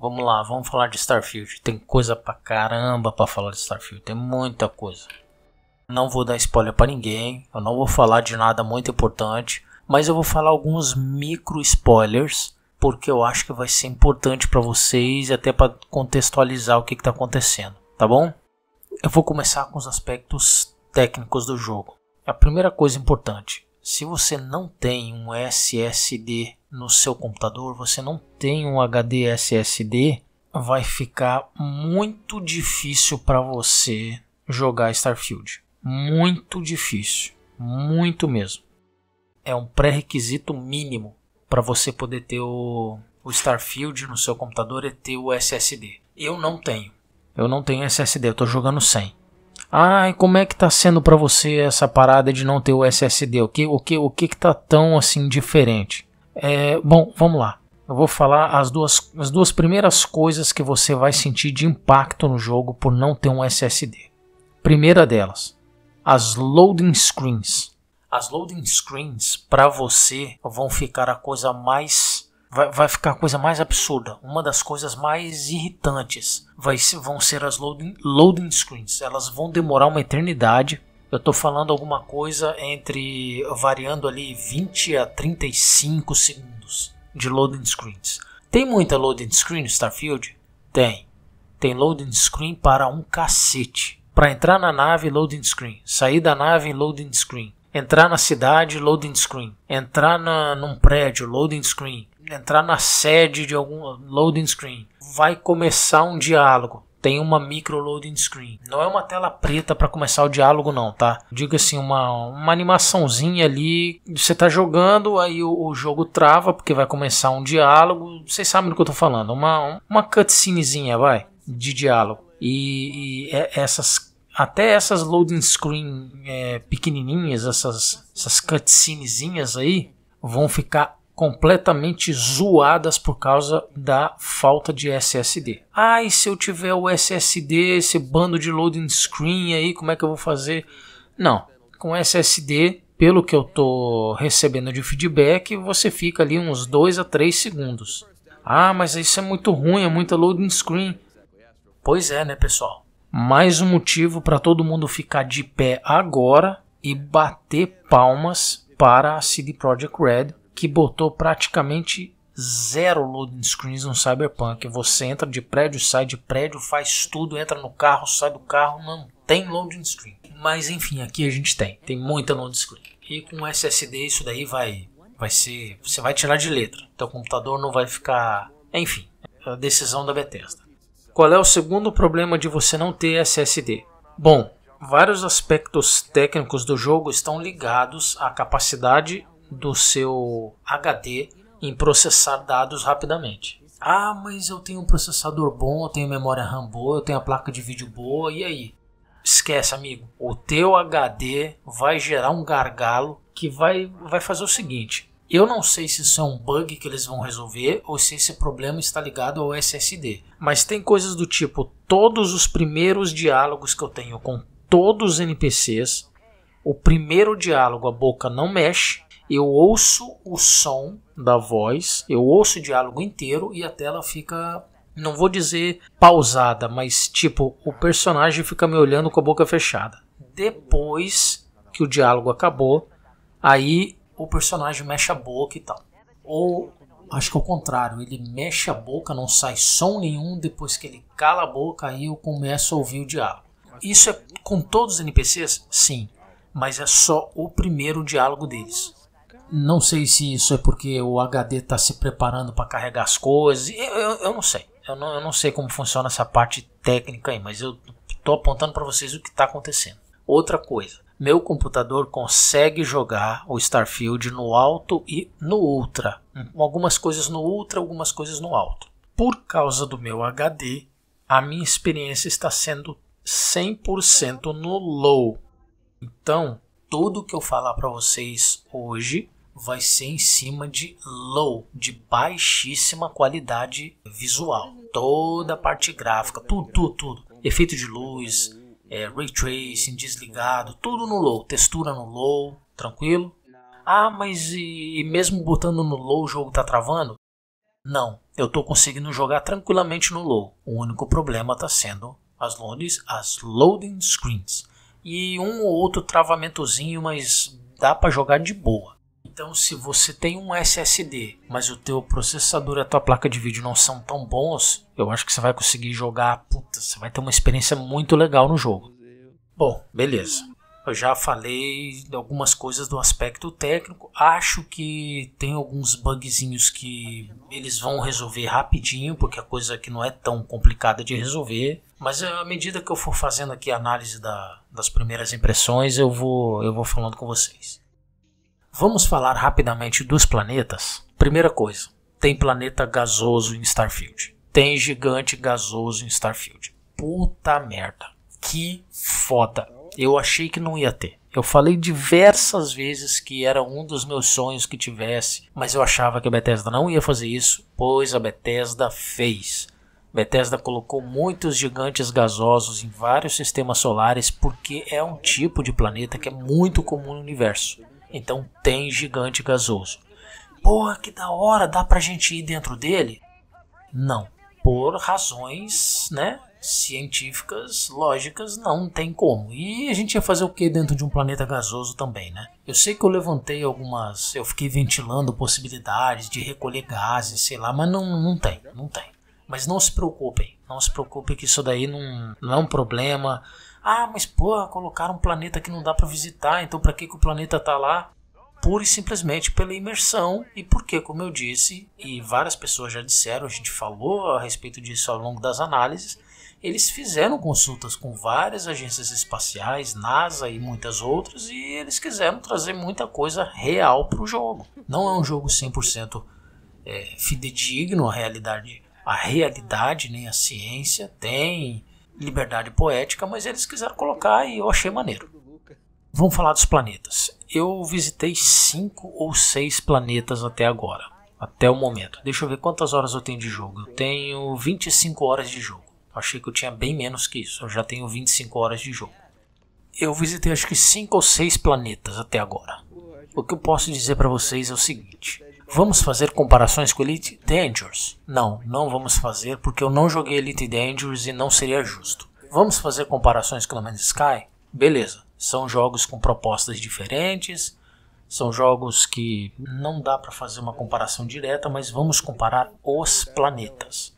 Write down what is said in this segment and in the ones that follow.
Vamos lá, vamos falar de Starfield. Tem coisa pra caramba pra falar de Starfield, tem muita coisa. Não vou dar spoiler pra ninguém, eu não vou falar de nada muito importante, mas eu vou falar alguns micro spoilers porque eu acho que vai ser importante para vocês e até para contextualizar o que está acontecendo, tá bom? Eu vou começar com os aspectos técnicos do jogo. A primeira coisa importante: se você não tem um SSD no seu computador, você não tem um HD SSD, vai ficar muito difícil para você jogar Starfield. Muito difícil, muito mesmo. É um pré-requisito mínimo para você poder ter o, o Starfield no seu computador é ter o SSD. Eu não tenho. Eu não tenho SSD, eu estou jogando sem. Ai, como é que tá sendo para você essa parada de não ter o SSD? O que o que o que que tá tão assim diferente? É, bom, vamos lá. Eu vou falar as duas as duas primeiras coisas que você vai sentir de impacto no jogo por não ter um SSD. Primeira delas, as loading screens. As loading screens para você vão ficar a coisa mais vai, vai ficar a coisa mais absurda. Uma das coisas mais irritantes vai, vão ser as loading, loading screens. Elas vão demorar uma eternidade. Eu estou falando alguma coisa entre variando ali 20 a 35 segundos de loading screens. Tem muita loading screen no Starfield? Tem. Tem loading screen para um cacete. Para entrar na nave, loading screen. Sair da nave, loading screen. Entrar na cidade, loading screen. Entrar na, num prédio, loading screen entrar na sede de algum loading screen, vai começar um diálogo. Tem uma micro loading screen. Não é uma tela preta para começar o diálogo, não, tá? Diga assim, uma, uma animaçãozinha ali. Você tá jogando, aí o, o, jogo trava, porque vai começar um diálogo. Vocês sabem do que eu tô falando. Uma, uma cutscenezinha, vai, de diálogo. E, e é, essas até essas loading screen é, pequenininhas, essas, essas cutscenezinhas aí, vão ficar completamente zoadas por causa da falta de SSD. Ai, ah, se eu tiver o SSD, esse bando de loading screen aí, como é que eu vou fazer? Não, com SSD, pelo que eu tô recebendo de feedback, você fica ali uns 2 a 3 segundos. Ah, mas isso é muito ruim, é muita loading screen. Pois é, né, pessoal? Mais um motivo para todo mundo ficar de pé agora e bater palmas para a CD Projekt Red que botou praticamente zero loading screens no Cyberpunk. Você entra de prédio, sai de prédio, faz tudo, entra no carro, sai do carro, não tem loading screen. Mas enfim, aqui a gente tem, tem muita loading screen. E com SSD isso daí vai vai ser, você vai tirar de letra. Teu computador não vai ficar, enfim, é a decisão da Bethesda. Qual é o segundo problema de você não ter SSD? Bom, vários aspectos técnicos do jogo estão ligados à capacidade do seu HD em processar dados rapidamente. Ah, mas eu tenho um processador bom, eu tenho memória RAM boa, eu tenho a placa de vídeo boa, e aí? Esquece, amigo. O teu HD vai gerar um gargalo que vai, vai fazer o seguinte. Eu não sei se isso é um bug que eles vão resolver ou se esse problema está ligado ao SSD. Mas tem coisas do tipo: todos os primeiros diálogos que eu tenho com todos os NPCs, o primeiro diálogo a boca não mexe, eu ouço o som da voz, eu ouço o diálogo inteiro e a tela fica não vou dizer pausada, mas tipo, o personagem fica me olhando com a boca fechada. Depois que o diálogo acabou, aí o personagem mexe a boca e tal. Ou acho que é o contrário, ele mexe a boca, não sai som nenhum, depois que ele cala a boca, aí eu começo a ouvir o diálogo. Isso é com todos os NPCs? Sim, mas é só o primeiro diálogo deles. Não sei se isso é porque o HD está se preparando para carregar as coisas. Eu, eu, eu não sei. Eu não, eu não, sei como funciona essa parte técnica aí, mas eu estou apontando para vocês o que está acontecendo. Outra coisa, meu computador consegue jogar o Starfield no alto e no ultra. Algumas coisas no ultra, algumas coisas no alto. Por causa do meu HD, a minha experiência está sendo 100% no low. Então, tudo que eu falar para vocês hoje vai ser em cima de low, de baixíssima qualidade visual. Toda a parte gráfica, tudo, tudo, tudo. Efeito de luz, é, ray tracing desligado, tudo no low, textura no low, tranquilo? Ah, mas e, e mesmo botando no low o jogo tá travando? Não, eu estou conseguindo jogar tranquilamente no low. O único problema está sendo as loads, as loading screens e um ou outro travamentozinho, mas dá para jogar de boa. Então, se você tem um SSD, mas o teu processador e a tua placa de vídeo não são tão bons, eu acho que você vai conseguir jogar, puta, você vai ter uma experiência muito legal no jogo. Bom, beleza. Eu já falei de algumas coisas do aspecto técnico. Acho que tem alguns bugzinhos que eles vão resolver rapidinho, porque a é coisa que não é tão complicada de resolver. Mas eh, à medida que eu for fazendo aqui a análise da, das primeiras impressões, eu vou, eu vou falando com vocês. Vamos falar rapidamente dos planetas? Primeira coisa, tem planeta gasoso em Starfield. Tem gigante gasoso em Starfield. Puta merda. Que foda. Eu achei que não ia ter. Eu falei diversas vezes que era um dos meus sonhos que tivesse, mas eu achava que a Bethesda não ia fazer isso, pois a Bethesda fez. Bethesda colocou muitos gigantes gasosos em vários sistemas solares porque é um tipo de planeta que é muito comum no universo. Então tem gigante gasoso. Porra, que da hora, dá pra gente ir dentro dele? Não, por razões, né, científicas, lógicas, não tem como. E a gente ia fazer o que dentro de um planeta gasoso também, né? Eu sei que eu levantei algumas, eu fiquei ventilando possibilidades de recolher gases, sei lá, mas não, não tem, não tem. Mas não se preocupem, não se preocupem que isso daí não, não é um problema. Ah, mas porra, colocaram um planeta que não dá para visitar, então para que, que o planeta tá lá? Pura e simplesmente pela imersão e porque, como eu disse, e várias pessoas já disseram, a gente falou a respeito disso ao longo das análises, eles fizeram consultas com várias agências espaciais, NASA e muitas outras, e eles quiseram trazer muita coisa real para o jogo. Não é um jogo 100% é, fidedigno à realidade, à realidade nem à ciência. Tem liberdade poética, mas eles quiseram colocar e eu achei maneiro. Vamos falar dos planetas. Eu visitei cinco ou seis planetas até agora, até o momento. Deixa eu ver quantas horas eu tenho de jogo. Eu tenho 25 horas de jogo. Achei que eu tinha bem menos que isso. Eu já tenho 25 horas de jogo. Eu visitei acho que cinco ou seis planetas até agora. O que eu posso dizer para vocês é o seguinte: Vamos fazer comparações com Elite Dangerous? Não, não vamos fazer porque eu não joguei Elite Dangerous e não seria justo. Vamos fazer comparações com No Man's Sky? Beleza, são jogos com propostas diferentes, são jogos que não dá para fazer uma comparação direta, mas vamos comparar os planetas.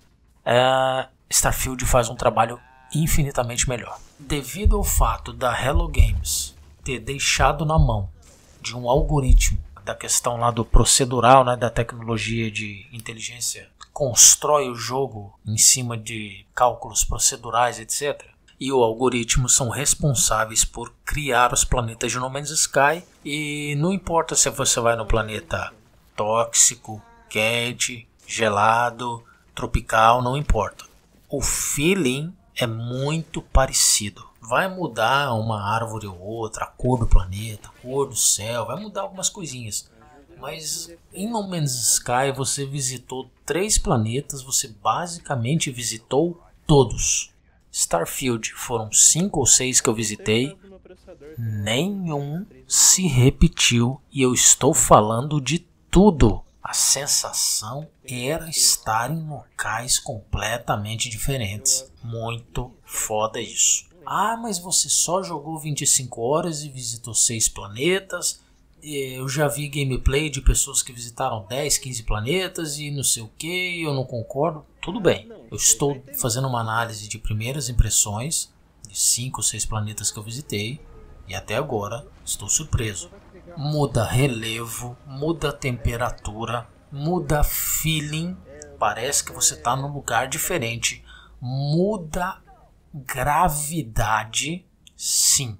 É, Starfield faz um trabalho infinitamente melhor. Devido ao fato da Hello Games ter deixado na mão de um algoritmo da questão lá do procedural, né, da tecnologia de inteligência constrói o jogo em cima de cálculos procedurais, etc. E o algoritmo são responsáveis por criar os planetas de No Man's Sky e não importa se você vai no planeta tóxico, quente, gelado, tropical, não importa. O feeling é muito parecido vai mudar uma árvore ou outra, a cor do planeta, a cor do céu, vai mudar algumas coisinhas. Mas em No Man's Sky você visitou três planetas, você basicamente visitou todos. Starfield foram cinco ou seis que eu visitei, nenhum se repetiu e eu estou falando de tudo. A sensação era estar em locais completamente diferentes. Muito foda isso. Ah, mas você só jogou 25 horas e visitou 6 planetas. Eu já vi gameplay de pessoas que visitaram 10, 15 planetas e não sei o que, eu não concordo. Tudo bem, eu estou fazendo uma análise de primeiras impressões de 5 ou 6 planetas que eu visitei e até agora estou surpreso. Muda relevo, muda temperatura, muda feeling, parece que você está num lugar diferente, muda gravidade, sim.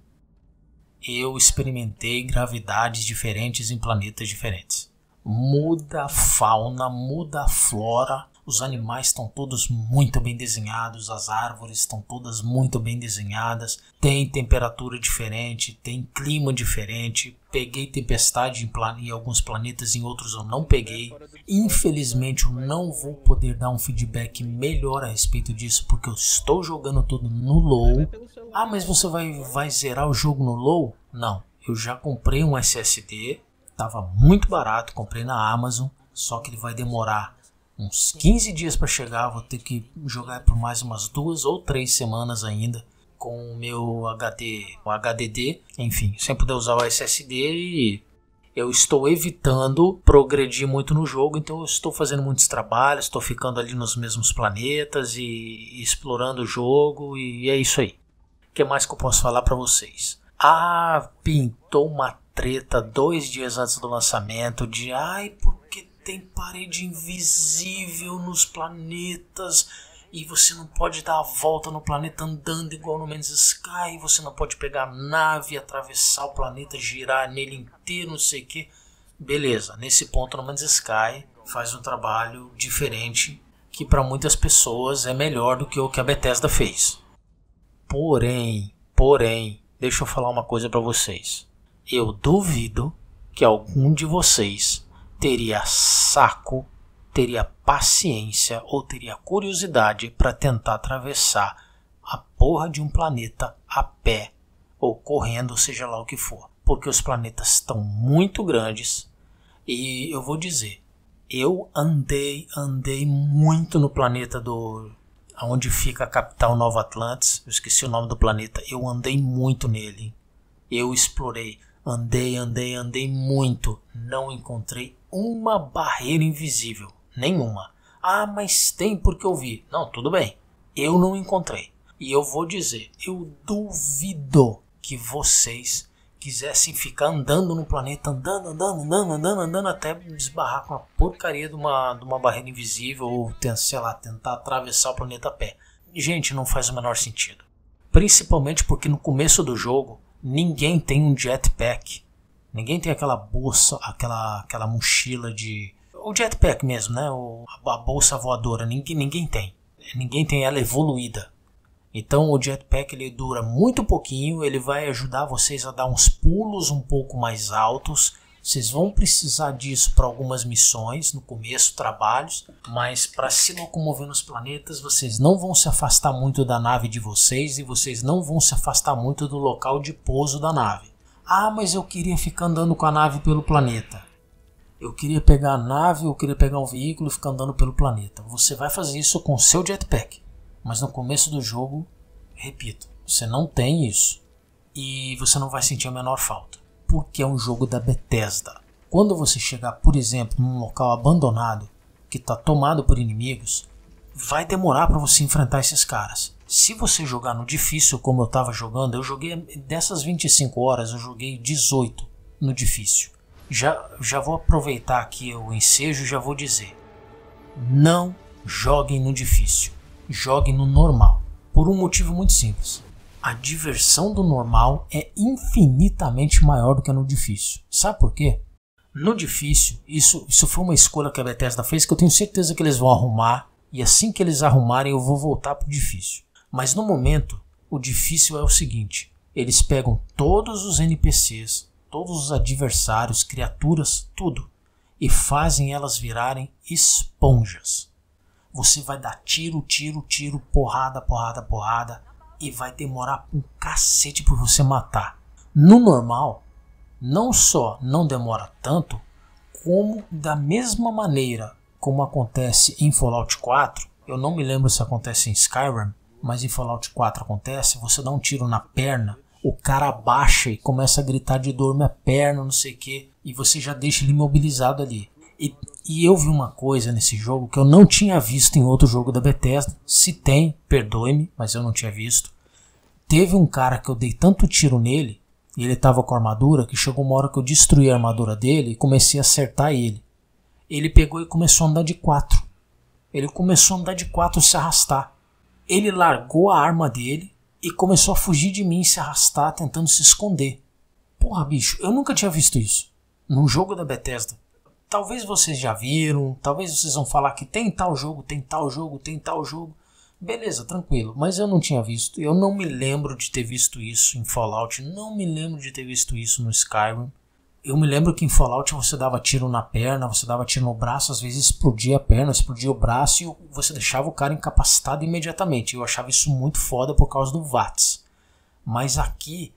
Eu experimentei gravidades diferentes em planetas diferentes. Muda a fauna, muda a flora os animais estão todos muito bem desenhados, as árvores estão todas muito bem desenhadas, tem temperatura diferente, tem clima diferente. Peguei tempestade em, em, alguns planetas, em outros eu não peguei. Infelizmente eu não vou poder dar um feedback melhor a respeito disso, porque eu estou jogando tudo no low. Ah, mas você vai, vai zerar o jogo no low? Não, eu já comprei um SSD, estava muito barato, comprei na Amazon, só que ele vai demorar uns 15 dias para chegar, vou ter que jogar por mais umas duas ou três semanas ainda com o meu HD, o HDD, enfim, sem poder usar o SSD e eu estou evitando progredir muito no jogo, então eu estou fazendo muitos trabalhos, estou ficando ali nos mesmos planetas e, e explorando o jogo e é isso aí. O que mais que eu posso falar para vocês? Ah, pintou uma treta dois dias antes do lançamento de ai, porque tem parede invisível nos planetas e você não pode dar a volta no planeta andando igual no Man's Sky, você não pode pegar a nave, atravessar o planeta, girar nele inteiro, não sei o que. Beleza, nesse ponto no Man's Sky faz um trabalho diferente que para muitas pessoas é melhor do que o que a Bethesda fez. Porém, porém, deixa eu falar uma coisa para vocês. Eu duvido que algum de vocês teria saco, teria paciência ou teria curiosidade para tentar atravessar a porra de um planeta a pé ou correndo, seja lá o que for, porque os planetas estão muito grandes e eu vou dizer, eu andei, andei muito no planeta do onde fica a capital Nova Atlantis, eu esqueci o nome do planeta, eu andei muito nele. Eu explorei Andei, andei, andei muito. Não encontrei uma barreira invisível. Nenhuma. Ah, mas tem porque eu vi. Não, tudo bem. Eu não encontrei. E eu vou dizer, eu duvido que vocês quisessem ficar andando no planeta, andando, andando, andando, andando, andando, até esbarrar com a porcaria de uma, de uma barreira invisível ou, sei lá, tentar atravessar o planeta a pé. Gente, não faz o menor sentido. Principalmente porque no começo do jogo ninguém tem um jetpack. Ninguém tem aquela bolsa, aquela, aquela mochila de. O jetpack mesmo, né? O, a, a bolsa voadora. Ninguém, ninguém tem. Ninguém tem ela evoluída. Então o jetpack ele dura muito pouquinho, ele vai ajudar vocês a dar uns pulos um pouco mais altos vocês vão precisar disso para algumas missões, no começo, trabalhos, mas para se locomover nos planetas, vocês não vão se afastar muito da nave de vocês e vocês não vão se afastar muito do local de pouso da nave. Ah, mas eu queria ficar andando com a nave pelo planeta. Eu queria pegar a nave, eu queria pegar um veículo e ficar andando pelo planeta. Você vai fazer isso com o seu jetpack, mas no começo do jogo, repito, você não tem isso e você não vai sentir a menor falta porque é um jogo da Bethesda. Quando você chegar, por exemplo, num local abandonado que está tomado por inimigos, vai demorar para você enfrentar esses caras. Se você jogar no difícil, como eu estava jogando, eu joguei dessas 25 horas, eu joguei 18 no difícil. Já, já vou aproveitar aqui o ensejo e já vou dizer: não joguem no difícil, joguem no normal, por um motivo muito simples a diversão do normal é infinitamente maior do que no difícil. Sabe por quê? No difícil, isso, isso foi uma escolha que a Bethesda fez que eu tenho certeza que eles vão arrumar, e assim que eles arrumarem, eu vou voltar pro difícil. Mas no momento, o difícil é o seguinte: eles pegam todos os NPCs, todos os adversários, criaturas, tudo, e fazem elas virarem esponjas. Você vai dar tiro, tiro, tiro, porrada, porrada, porrada, e vai demorar um cacete para você matar. No normal, não só não demora tanto, como da mesma maneira como acontece em Fallout 4, eu não me lembro se acontece em Skyrim, mas em Fallout 4 acontece, você dá um tiro na perna, o cara abaixa e começa a gritar de dor minha perna, não sei o que, e você já deixa ele imobilizado ali. E e eu vi uma coisa nesse jogo que eu não tinha visto em outro jogo da Bethesda. Se tem, perdoe-me, mas eu não tinha visto. Teve um cara que eu dei tanto tiro nele, e ele tava com armadura, que chegou uma hora que eu destruí a armadura dele e comecei a acertar ele. Ele pegou e começou a andar de quatro. Ele começou a andar de quatro e se arrastar. Ele largou a arma dele e começou a fugir de mim, se arrastar, tentando se esconder. Porra, bicho, eu nunca tinha visto isso. Num jogo da Bethesda. Talvez vocês já viram, talvez vocês vão falar que tem tal jogo, tem tal jogo, tem tal jogo. Beleza, tranquilo, mas eu não tinha visto, eu não me lembro de ter visto isso em Fallout, não me lembro de ter visto isso no Skyrim. Eu me lembro que em Fallout você dava tiro na perna, você dava tiro no braço, às vezes explodia a perna, explodia o braço e você deixava o cara incapacitado imediatamente. Eu achava isso muito foda por causa do VATS. Mas aqui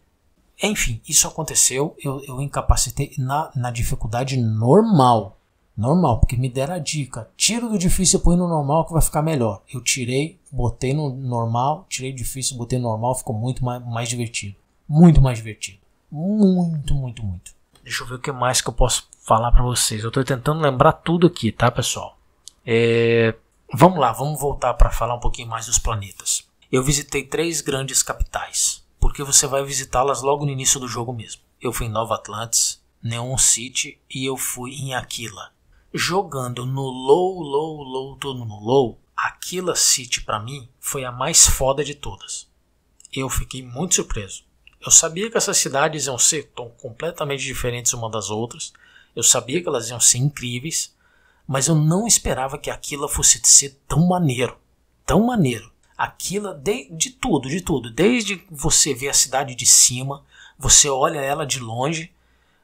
enfim, isso aconteceu, eu, eu incapacitei na, na dificuldade normal. Normal, porque me deram a dica. Tira do difícil e põe no normal que vai ficar melhor. Eu tirei, botei no normal, tirei do difícil, botei no normal, ficou muito mais, mais divertido. Muito mais divertido. Muito, muito, muito. Deixa eu ver o que mais que eu posso falar para vocês. Eu tô tentando lembrar tudo aqui, tá, pessoal? É... Vamos lá, vamos voltar para falar um pouquinho mais dos planetas. Eu visitei três grandes capitais porque você vai visitá-las logo no início do jogo mesmo. Eu fui em Nova Atlantis, Neon City e eu fui em Aquila. Jogando no low, low, low, todo no low, Aquila City para mim foi a mais foda de todas. Eu fiquei muito surpreso. Eu sabia que essas cidades iam ser tão completamente diferentes uma das outras. Eu sabia que elas iam ser incríveis, mas eu não esperava que Aquila fosse ser tão maneiro, tão maneiro. Aquilo de, de tudo, de tudo. Desde você ver a cidade de cima, você olha ela de longe,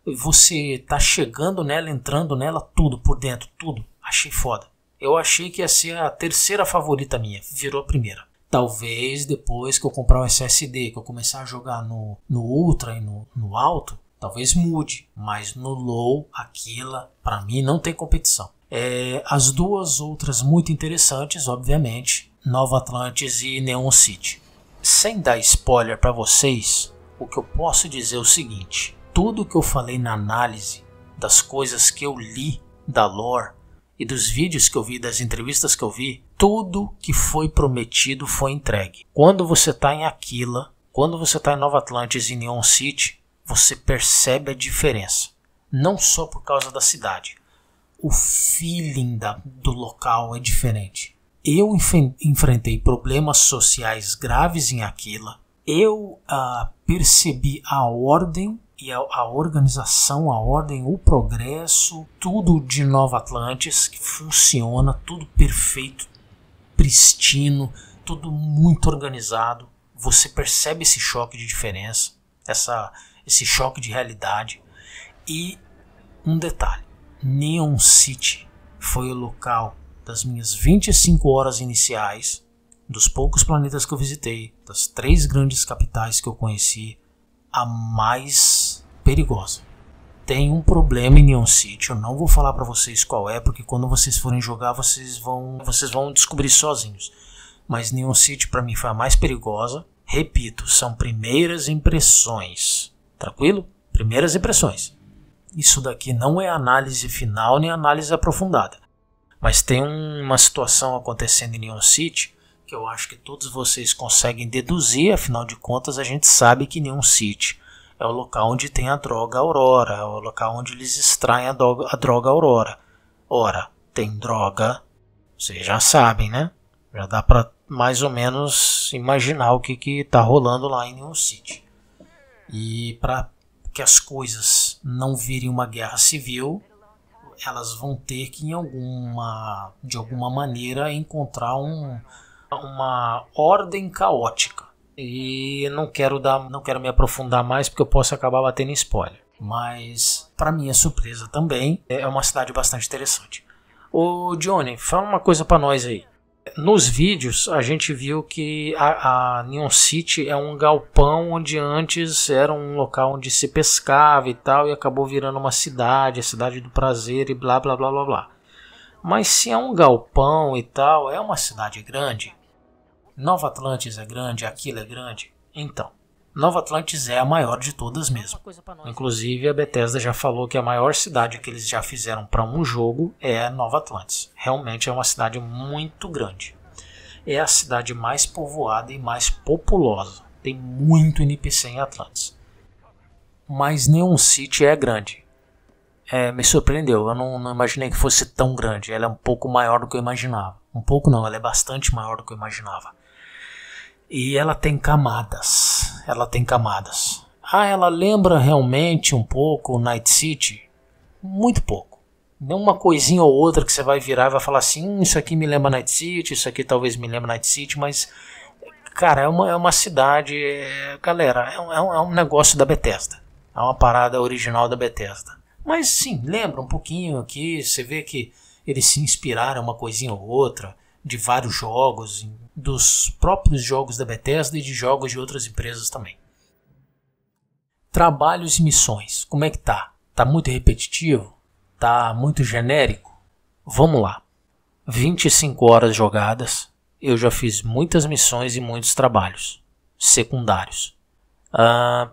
você tá chegando nela, entrando nela, tudo por dentro, tudo. Achei foda. Eu achei que ia ser a terceira favorita minha, virou a primeira. Talvez depois que eu comprar um SSD, que eu começar a jogar no, no Ultra e no, no Alto, talvez mude. Mas no Low, aquilo para mim não tem competição. É, as duas outras muito interessantes, obviamente, Nova Atlantis e Neon City. Sem dar spoiler para vocês, o que eu posso dizer é o seguinte: tudo que eu falei na análise, das coisas que eu li da lore e dos vídeos que eu vi, das entrevistas que eu vi, tudo que foi prometido foi entregue. Quando você está em Aquila, quando você está em Nova Atlantis e Neon City, você percebe a diferença. Não só por causa da cidade. O feeling da, do local é diferente eu enf enfrentei problemas sociais graves em Aquila, eu ah, percebi a ordem e a, a, organização, a ordem, o progresso, tudo de Nova Atlantis que funciona, tudo perfeito, pristino, tudo muito organizado. Você percebe esse choque de diferença, essa, esse choque de realidade. E um detalhe: Neon City foi o local das minhas 25 horas iniciais, dos poucos planetas que eu visitei, das três grandes capitais que eu conheci, a mais perigosa. Tem um problema em Neon City, eu não vou falar para vocês qual é, porque quando vocês forem jogar, vocês vão, vocês vão descobrir sozinhos. Mas Neon City para mim foi a mais perigosa. Repito, são primeiras impressões. Tranquilo? Primeiras impressões. Isso daqui não é análise final nem análise aprofundada. Mas tem uma situação acontecendo em Neon City que eu acho que todos vocês conseguem deduzir, afinal de contas a gente sabe que Neon City é o local onde tem a droga Aurora, é o local onde eles extraem a droga, a droga Aurora. Ora, tem droga, vocês já sabem, né? Já dá para mais ou menos imaginar o que que tá rolando lá em Neon City. E para que as coisas não virem uma guerra civil, elas vão ter que em alguma de alguma maneira encontrar um, uma ordem caótica. E não quero dar, não quero me aprofundar mais porque eu posso acabar batendo spoiler. Mas para minha surpresa também é uma cidade bastante interessante. Ô Johnny, fala uma coisa para nós aí nos vídeos a gente viu que a, a Neon City é um galpão onde antes era um local onde se pescava e tal, e acabou virando uma cidade, a cidade do prazer e blá blá blá blá blá. Mas se é um galpão e tal, é uma cidade grande. Nova Atlantis é grande, aquilo é grande. Então, Nova Atlantis é a maior de todas mesmo. Inclusive, a Bethesda já falou que a maior cidade que eles já fizeram para um jogo é Nova Atlantis. Realmente é uma cidade muito grande. É a cidade mais povoada e mais populosa. Tem muito NPC em Atlantis. Mas nenhum City é grande. É, me surpreendeu, eu não, não imaginei que fosse tão grande. Ela é um pouco maior do que eu imaginava. Um pouco não, ela é bastante maior do que eu imaginava e ela tem camadas. Ela tem camadas. Ah, ela lembra realmente um pouco Night City? Muito pouco. Nem uma coisinha ou outra que você vai virar e vai falar assim: hum, isso aqui me lembra Night City, isso aqui talvez me lembre Night City, mas. Cara, é uma, é uma cidade. É, galera, é um, é um negócio da Bethesda. É uma parada original da Bethesda. Mas sim, lembra um pouquinho aqui. Você vê que eles se inspiraram uma coisinha ou outra de vários jogos, dos próprios jogos da Bethesda e de jogos de outras empresas também. Trabalhos e missões. Como é que tá? Tá muito repetitivo? Tá muito genérico? Vamos lá. 25 horas jogadas. Eu já fiz muitas missões e muitos trabalhos secundários. Uh,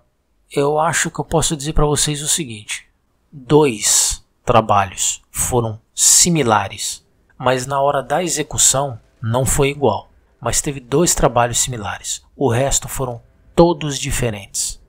eu acho que eu posso dizer para vocês o seguinte: dois trabalhos foram similares, mas na hora da execução não foi igual mas teve dois trabalhos similares. O resto foram todos diferentes.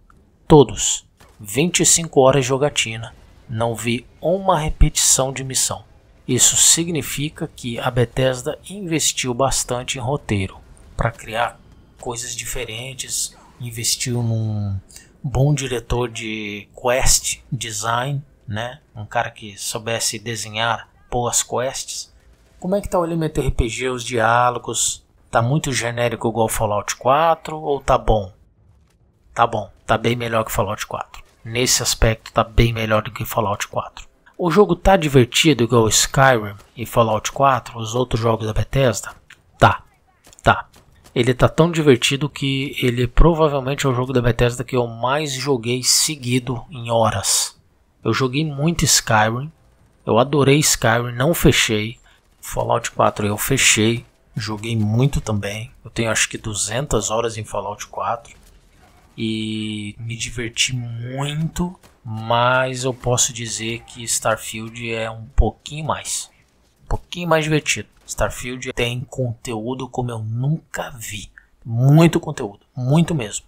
Todos. 25 horas de jogatina. Não vi uma repetição de missão. Isso significa que a Bethesda investiu bastante em roteiro para criar coisas diferentes, investiu num bom diretor de quest design, né? Um cara que soubesse desenhar boas quests. Como é que está o elemento RPG, os diálogos, Tá muito genérico igual Fallout 4 ou tá bom? Tá bom, tá bem melhor que Fallout 4. Nesse aspecto tá bem melhor do que Fallout 4. O jogo tá divertido igual Skyrim e Fallout 4, os outros jogos da Bethesda? Tá. Tá. Ele tá tão divertido que ele provavelmente é o jogo da Bethesda que eu mais joguei seguido em horas. Eu joguei muito Skyrim, eu adorei Skyrim, não fechei. Fallout 4 eu fechei. Joguei muito também. Eu tenho acho que 200 horas em Fallout 4 e me diverti muito, mas eu posso dizer que Starfield é um pouquinho mais, um pouquinho mais divertido. Starfield tem conteúdo como eu nunca vi, muito conteúdo, muito mesmo.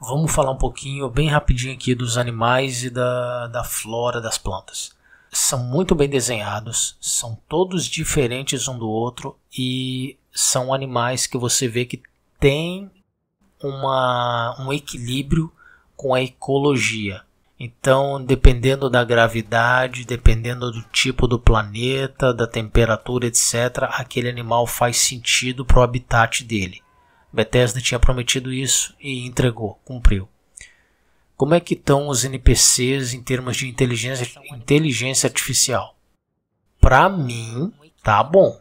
Vamos falar um pouquinho, bem rapidinho aqui, dos animais e da, da flora das plantas são muito bem desenhados, são todos diferentes um do outro e são animais que você vê que tem uma, um equilíbrio com a ecologia. Então, dependendo da gravidade, dependendo do tipo do planeta, da temperatura, etc., aquele animal faz sentido para o habitat dele. Bethesda tinha prometido isso e entregou, cumpriu. Como é que estão os NPCs em termos de inteligência, inteligência artificial? Para mim, tá bom.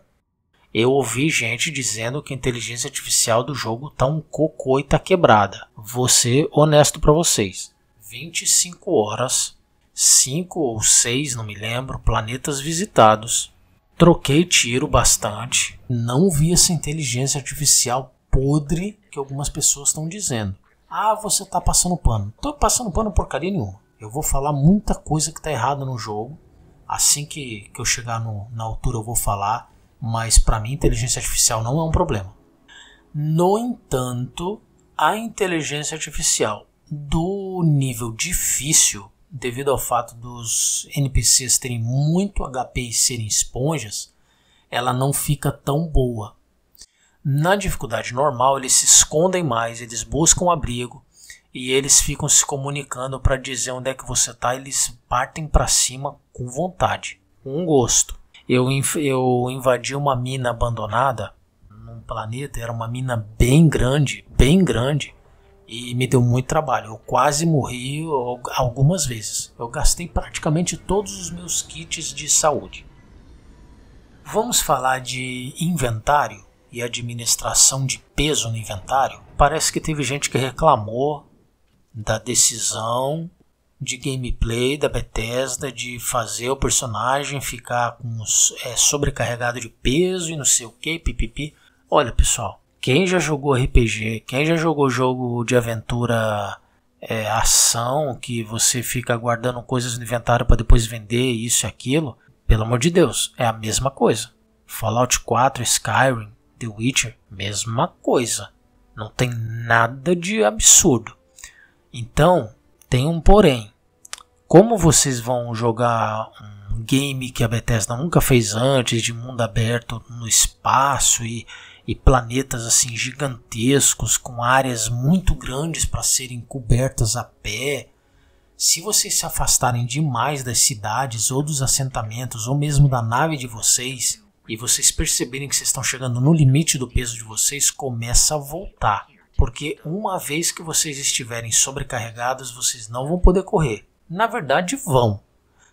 Eu ouvi gente dizendo que a inteligência artificial do jogo tá um cocô e tá quebrada. Vou ser honesto para vocês. 25 horas, 5 ou 6, não me lembro, planetas visitados. Troquei tiro bastante. Não vi essa inteligência artificial podre que algumas pessoas estão dizendo. Ah, você está passando pano. Tô passando pano porcaria nenhuma. Eu vou falar muita coisa que está errada no jogo. Assim que, que eu chegar no, na altura eu vou falar, mas para mim inteligência artificial não é um problema. No entanto, a inteligência artificial do nível difícil, devido ao fato dos NPCs terem muito HP e serem esponjas, ela não fica tão boa. Na dificuldade normal, eles se escondem mais, eles buscam abrigo e eles ficam se comunicando para dizer onde é que você está. eles partem para cima com vontade, com gosto. Eu, eu invadi uma mina abandonada num planeta, era uma mina bem grande, bem grande, e me deu muito trabalho. Eu quase morri algumas vezes. Eu gastei praticamente todos os meus kits de saúde. Vamos falar de inventário? e administração de peso no inventário, parece que teve gente que reclamou da decisão de gameplay da Bethesda de fazer o personagem ficar com, é, sobrecarregado de peso e não sei o que, pipipi. Olha pessoal, quem já jogou RPG, quem já jogou jogo de aventura é, ação, que você fica guardando coisas no inventário para depois vender isso e aquilo, pelo amor de Deus, é a mesma coisa. Fallout 4, Skyrim, The Witcher, mesma coisa. Não tem nada de absurdo. Então, tem um porém. Como vocês vão jogar um game que a Bethesda nunca fez antes, de mundo aberto no espaço e, e planetas assim gigantescos, com áreas muito grandes para serem cobertas a pé, se vocês se afastarem demais das cidades ou dos assentamentos ou mesmo da nave de vocês, e vocês perceberem que vocês estão chegando no limite do peso de vocês, começa a voltar. Porque uma vez que vocês estiverem sobrecarregados, vocês não vão poder correr. Na verdade, vão.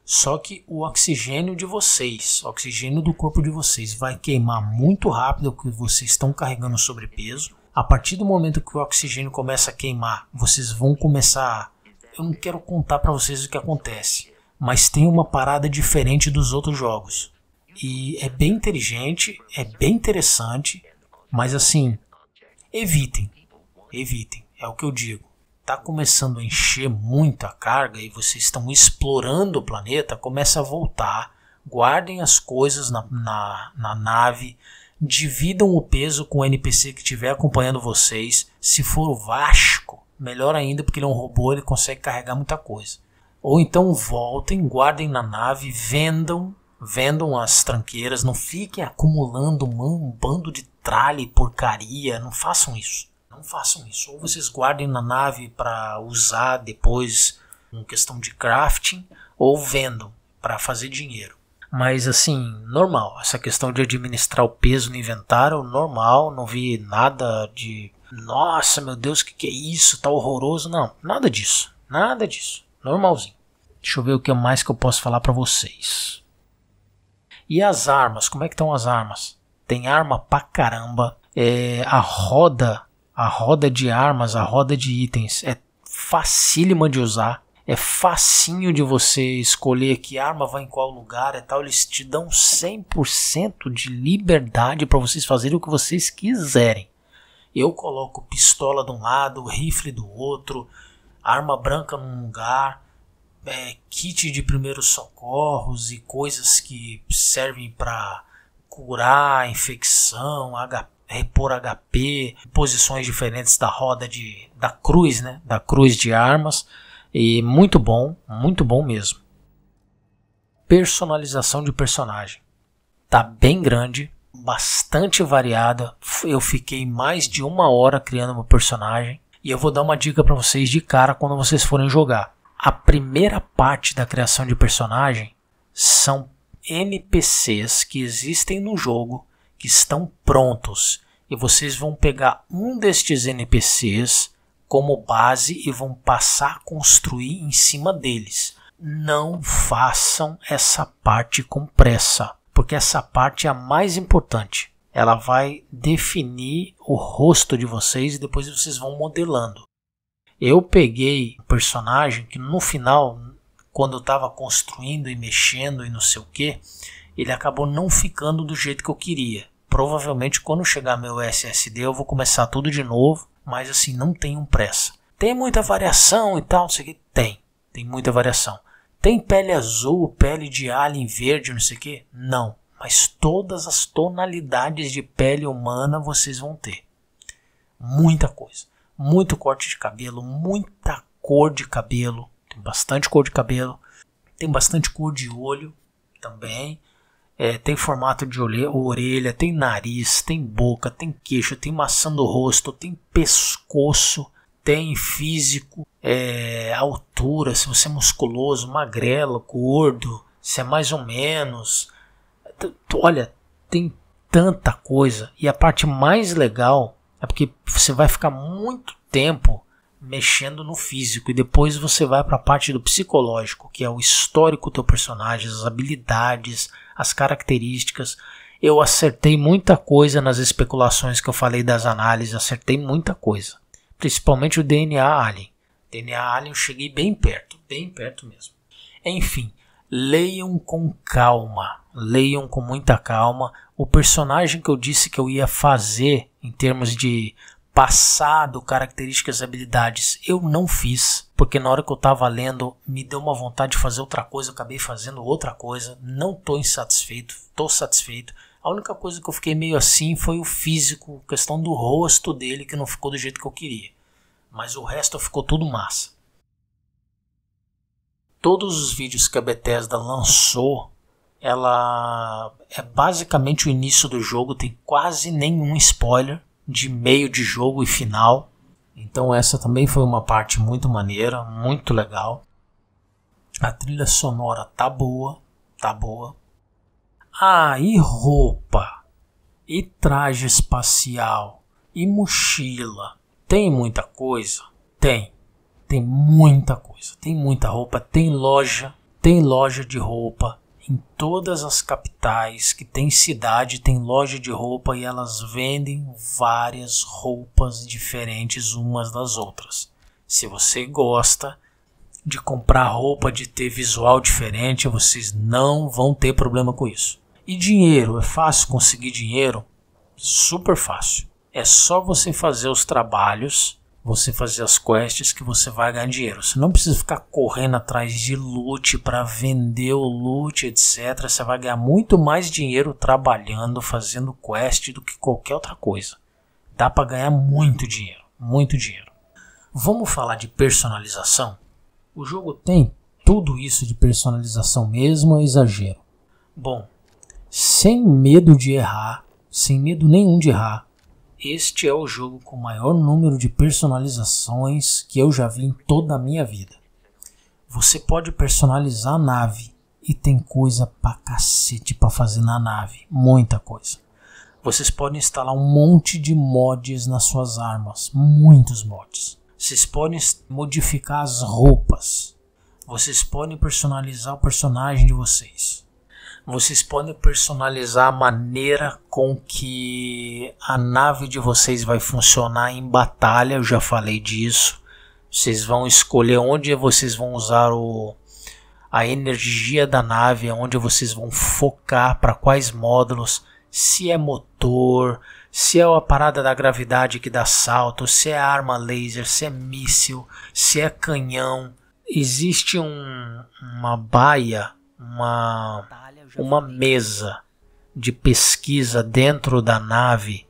Só que o oxigênio de vocês, o oxigênio do corpo de vocês, vai queimar muito rápido o que vocês estão carregando sobrepeso. A partir do momento que o oxigênio começa a queimar, vocês vão começar. Eu não quero contar para vocês o que acontece, mas tem uma parada diferente dos outros jogos e é bem inteligente, é bem interessante, mas assim, evitem, evitem, é o que eu digo. Tá começando a encher muito a carga e vocês estão explorando o planeta, começa a voltar, guardem as coisas na, na, na nave, dividam o peso com o NPC que estiver acompanhando vocês. Se for o Vasco, melhor ainda, porque ele é um robô, ele consegue carregar muita coisa. Ou então voltem, guardem na nave, vendam vendam as tranqueiras, não fiquem acumulando um bando de tralha e porcaria, não façam isso. Não façam isso. Ou vocês guardem na nave para usar depois em questão de crafting, ou vendam para fazer dinheiro. Mas assim, normal, essa questão de administrar o peso no inventário, normal, não vi nada de nossa, meu Deus, que que é isso? Tá horroroso, não. Nada disso. Nada disso. Normalzinho. Deixa eu ver o que mais que eu posso falar para vocês. E as armas? Como é que estão as armas? Tem arma pra caramba. É, a roda, a roda de armas, a roda de itens é facílima de usar. É facinho de você escolher que arma vai em qual lugar e tal. Eles te dão 100% de liberdade para vocês fazerem o que vocês quiserem. Eu coloco pistola de um lado, rifle do outro, arma branca num lugar é, kit de primeiros socorros e coisas que servem para curar infecção, H, repor HP, posições diferentes da roda de, da cruz, né? Da cruz de armas. E muito bom, muito bom mesmo. Personalização de personagem. Tá bem grande, bastante variada. Eu fiquei mais de uma hora criando meu personagem. E eu vou dar uma dica para vocês de cara quando vocês forem jogar a primeira parte da criação de personagem são NPCs que existem no jogo, que estão prontos, e vocês vão pegar um destes NPCs como base e vão passar a construir em cima deles. Não façam essa parte com pressa, porque essa parte é a mais importante. Ela vai definir o rosto de vocês e depois vocês vão modelando. Eu peguei um personagem que no final, quando eu estava construindo e mexendo e não sei o que, ele acabou não ficando do jeito que eu queria. Provavelmente quando chegar meu SSD eu vou começar tudo de novo, mas assim, não tenho pressa. Tem muita variação e tal, não sei o que. Tem, tem muita variação. Tem pele azul, pele de alien verde, não sei o que? Não, mas todas as tonalidades de pele humana vocês vão ter. Muita coisa muito corte de cabelo, muita cor de cabelo, tem bastante cor de cabelo, tem bastante cor de olho também. É, tem formato de orelha, tem nariz, tem boca, tem queixo, tem maçã do rosto, tem pescoço, tem físico, é, altura, se você é musculoso, magrelo, gordo, se é mais ou menos. Olha, tem tanta coisa. E a parte mais legal é porque você vai ficar muito tempo mexendo no físico e depois você vai para a parte do psicológico, que é o histórico do teu personagem, as habilidades, as características. Eu acertei muita coisa nas especulações que eu falei das análises, acertei muita coisa, principalmente o DNA Alien. DNA Alien eu cheguei bem perto, bem perto mesmo. Enfim, leiam com calma, leiam com muita calma. O personagem que eu disse que eu ia fazer em termos de passado, características e habilidades, eu não fiz, porque na hora que eu estava lendo, me deu uma vontade de fazer outra coisa, eu acabei fazendo outra coisa, não estou insatisfeito, estou satisfeito. A única coisa que eu fiquei meio assim foi o físico, questão do rosto dele que não ficou do jeito que eu queria. Mas o resto ficou tudo massa. Todos os vídeos que a Bethesda lançou ela é basicamente o início do jogo, tem quase nenhum spoiler de meio de jogo e final. Então essa também foi uma parte muito maneira, muito legal. A trilha sonora tá boa, tá boa. Ah, e roupa, e traje espacial, e mochila. Tem muita coisa? Tem. Tem muita coisa. Tem muita roupa, tem loja, tem loja de roupa, em todas as capitais que tem cidade, tem loja de roupa e elas vendem várias roupas diferentes umas das outras. Se você gosta de comprar roupa, de ter visual diferente, vocês não vão ter problema com isso. E dinheiro, é fácil conseguir dinheiro? Super fácil. É só você fazer os trabalhos você fazer as quests que você vai ganhar dinheiro. Você não precisa ficar correndo atrás de loot para vender o loot, etc. Você vai ganhar muito mais dinheiro trabalhando, fazendo quest do que qualquer outra coisa. Dá para ganhar muito dinheiro, muito dinheiro. Vamos falar de personalização? O jogo tem tudo isso de personalização mesmo, é exagero. Bom, sem medo de errar, sem medo nenhum de errar, este é o jogo com o maior número de personalizações que eu já vi em toda a minha vida. Você pode personalizar a nave e tem coisa pra cacete pra fazer na nave, muita coisa. Vocês podem instalar um monte de mods nas suas armas, muitos mods. Vocês podem modificar as roupas. Vocês podem personalizar o personagem de vocês vocês podem personalizar a maneira com que a nave de vocês vai funcionar em batalha, eu já falei disso. Vocês vão escolher onde vocês vão usar o, a energia da nave, onde vocês vão focar, para quais módulos, se é motor, se é a parada da gravidade que dá salto, se é arma laser, se é míssil, se é canhão. Existe um, uma baia, uma uma mesa de pesquisa dentro da nave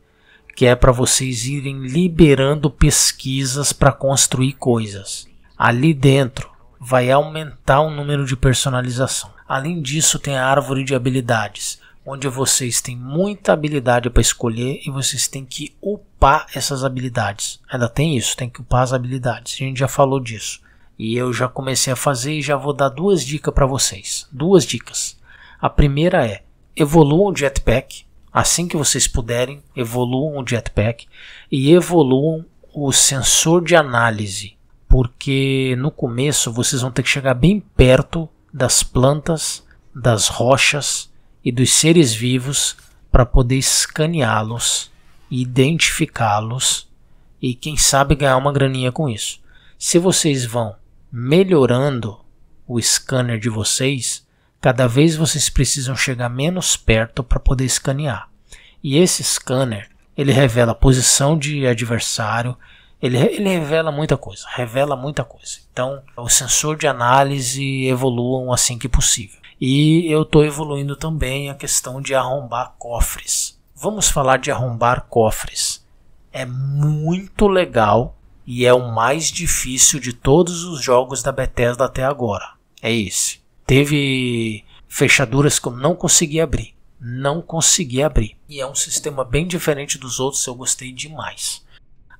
que é para vocês irem liberando pesquisas para construir coisas. Ali dentro vai aumentar o número de personalização. Além disso, tem a árvore de habilidades, onde vocês têm muita habilidade para escolher e vocês têm que upar essas habilidades. Ainda tem isso, tem que upar as habilidades. A gente já falou disso. E eu já comecei a fazer e já vou dar duas dicas para vocês. Duas dicas. A primeira é: evoluam o jetpack. Assim que vocês puderem, evoluam o jetpack e evoluam o sensor de análise, porque no começo vocês vão ter que chegar bem perto das plantas, das rochas e dos seres vivos para poder escaneá-los, identificá-los e quem sabe ganhar uma graninha com isso. Se vocês vão melhorando o scanner de vocês, Cada vez vocês precisam chegar menos perto para poder escanear. E esse scanner, ele revela a posição de adversário, ele, ele, revela muita coisa, revela muita coisa. Então, o sensor de análise evoluam assim que possível. E eu estou evoluindo também a questão de arrombar cofres. Vamos falar de arrombar cofres. É muito legal e é o mais difícil de todos os jogos da Bethesda até agora. É esse. Teve fechaduras que eu não consegui abrir. Não consegui abrir. E é um sistema bem diferente dos outros, eu gostei demais.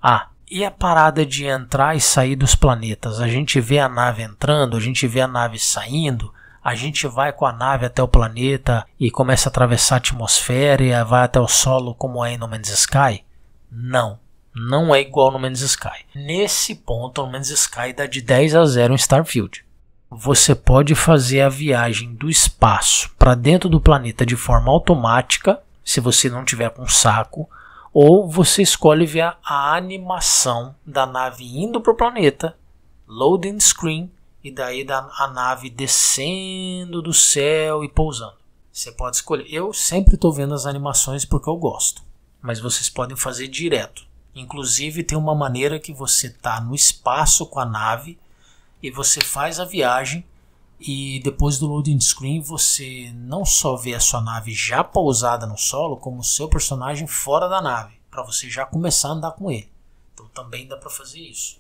Ah, e a parada de entrar e sair dos planetas? A gente vê a nave entrando, a gente vê a nave saindo, a gente vai com a nave até o planeta e começa a atravessar a atmosfera e vai até o solo como é em No Man's Sky? Não, não é igual no Man's Sky. Nesse ponto, No Man's Sky dá de 10 a 0 em Starfield você pode fazer a viagem do espaço para dentro do planeta de forma automática, se você não tiver com saco, ou você escolhe ver a animação da nave indo para o planeta, loading screen, e daí a nave descendo do céu e pousando. Você pode escolher. Eu sempre estou vendo as animações porque eu gosto, mas vocês podem fazer direto. Inclusive tem uma maneira que você tá no espaço com a nave e você faz a viagem e depois do loading screen você não só vê a sua nave já pousada no solo, como o seu personagem fora da nave, para você já começar a andar com ele. Então também dá para fazer isso.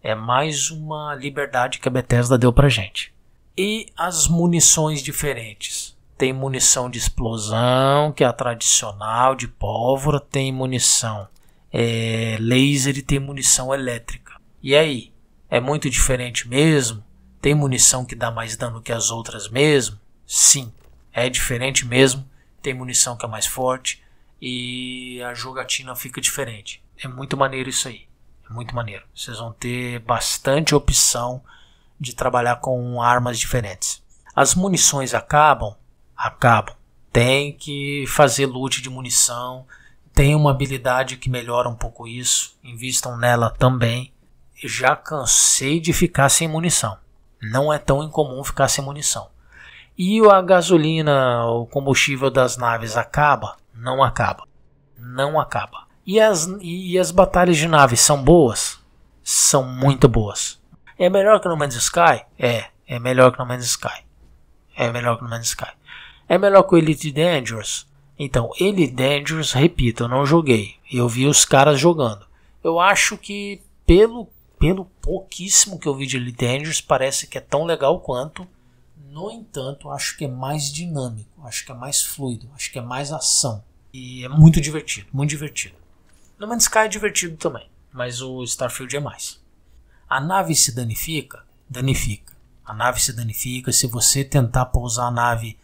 É mais uma liberdade que a Bethesda deu para gente. E as munições diferentes. Tem munição de explosão, que é a tradicional, de pólvora, tem munição é, laser e tem munição elétrica. E aí? É muito diferente mesmo? Tem munição que dá mais dano que as outras mesmo? Sim, é diferente mesmo. Tem munição que é mais forte e a jogatina fica diferente. É muito maneiro isso aí. É muito maneiro. Vocês vão ter bastante opção de trabalhar com armas diferentes. As munições acabam? Acabam. Tem que fazer loot de munição. Tem uma habilidade que melhora um pouco isso. Invistam nela também já cansei de ficar sem munição. Não é tão incomum ficar sem munição. E a gasolina, o combustível das naves acaba? Não acaba. Não acaba. E as, e as batalhas de naves são boas? São muito boas. É melhor que No Man's Sky? É. É melhor que No Man's Sky. É melhor que No Man's Sky. É melhor que o Elite Dangerous? Então, Elite Dangerous, repito, eu não joguei. Eu vi os caras jogando. Eu acho que, pelo pelo pouquíssimo que eu vi de Elite Dangerous, parece que é tão legal quanto. No entanto, acho que é mais dinâmico, acho que é mais fluido, acho que é mais ação. E é muito divertido, muito divertido. No Man's Sky é divertido também, mas o Starfield é mais. A nave se danifica? Danifica. A nave se danifica se você tentar pousar a nave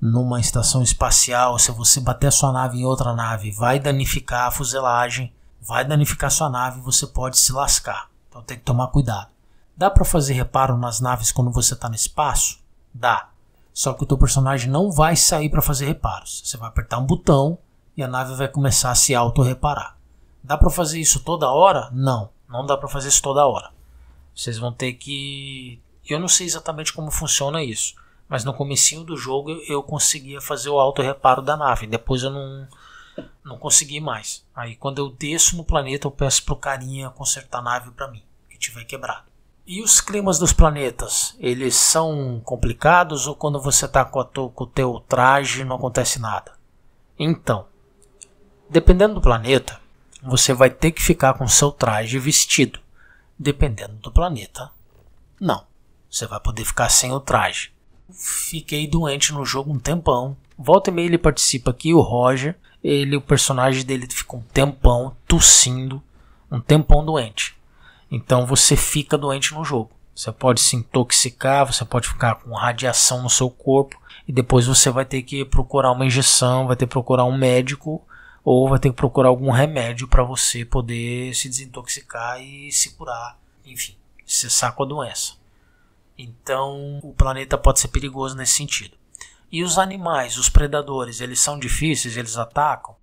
numa estação espacial, se você bater sua nave em outra nave, vai danificar a fuselagem, vai danificar sua nave, você pode se lascar. Então tem que tomar cuidado. Dá para fazer reparo nas naves quando você está no espaço? Dá. Só que o teu personagem não vai sair para fazer reparos. Você vai apertar um botão e a nave vai começar a se auto-reparar. Dá para fazer isso toda hora? Não, não dá para fazer isso toda hora. Vocês vão ter que... Eu não sei exatamente como funciona isso. Mas no comecinho do jogo eu conseguia fazer o auto-reparo da nave. Depois eu não, não consegui mais. Aí quando eu desço no planeta eu peço pro carinha consertar a nave para mim que tiver E os climas dos planetas, eles são complicados ou quando você está com, com o teu traje não acontece nada? Então, dependendo do planeta, você vai ter que ficar com seu traje vestido. Dependendo do planeta, não. Você vai poder ficar sem o traje. Fiquei doente no jogo um tempão. Volta e meia ele participa aqui, o Roger. Ele, o personagem dele ficou um tempão tossindo, um tempão doente. Então você fica doente no jogo. Você pode se intoxicar, você pode ficar com radiação no seu corpo e depois você vai ter que procurar uma injeção, vai ter que procurar um médico ou vai ter que procurar algum remédio para você poder se desintoxicar e se curar, enfim, cessar com a doença. Então, o planeta pode ser perigoso nesse sentido. E os animais, os predadores, eles são difíceis, eles atacam.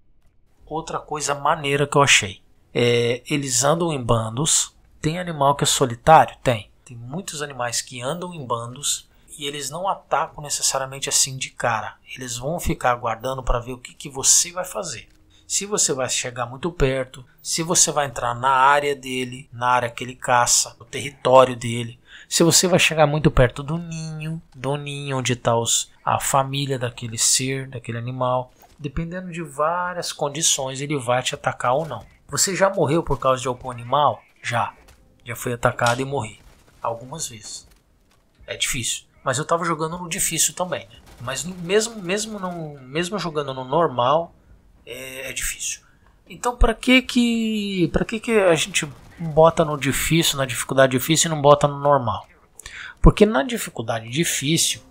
Outra coisa maneira que eu achei é eles andam em bandos tem animal que é solitário? Tem. Tem muitos animais que andam em bandos e eles não atacam necessariamente assim de cara. Eles vão ficar aguardando para ver o que, que você vai fazer. Se você vai chegar muito perto, se você vai entrar na área dele, na área que ele caça, no território dele, se você vai chegar muito perto do ninho, do ninho onde está a família daquele ser, daquele animal, dependendo de várias condições, ele vai te atacar ou não. Você já morreu por causa de algum animal? Já. Já fui atacado e morri. Algumas vezes. É difícil. Mas eu tava jogando no difícil também, né? Mas mesmo, mesmo, no, mesmo jogando no normal, é, é difícil. Então para que que, que que a gente bota no difícil, na dificuldade difícil e não bota no normal? Porque na dificuldade difícil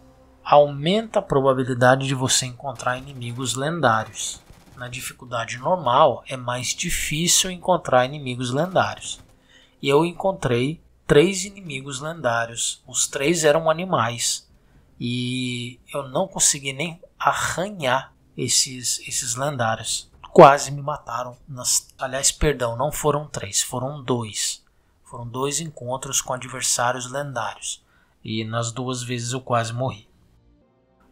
aumenta a probabilidade de você encontrar inimigos lendários. Na dificuldade normal é mais difícil encontrar inimigos lendários e eu encontrei três inimigos lendários. Os três eram animais e eu não consegui nem arranhar esses, esses lendários. Quase me mataram. Nas... Aliás, perdão, não foram três, foram dois. Foram dois encontros com adversários lendários. E nas duas vezes eu quase morri.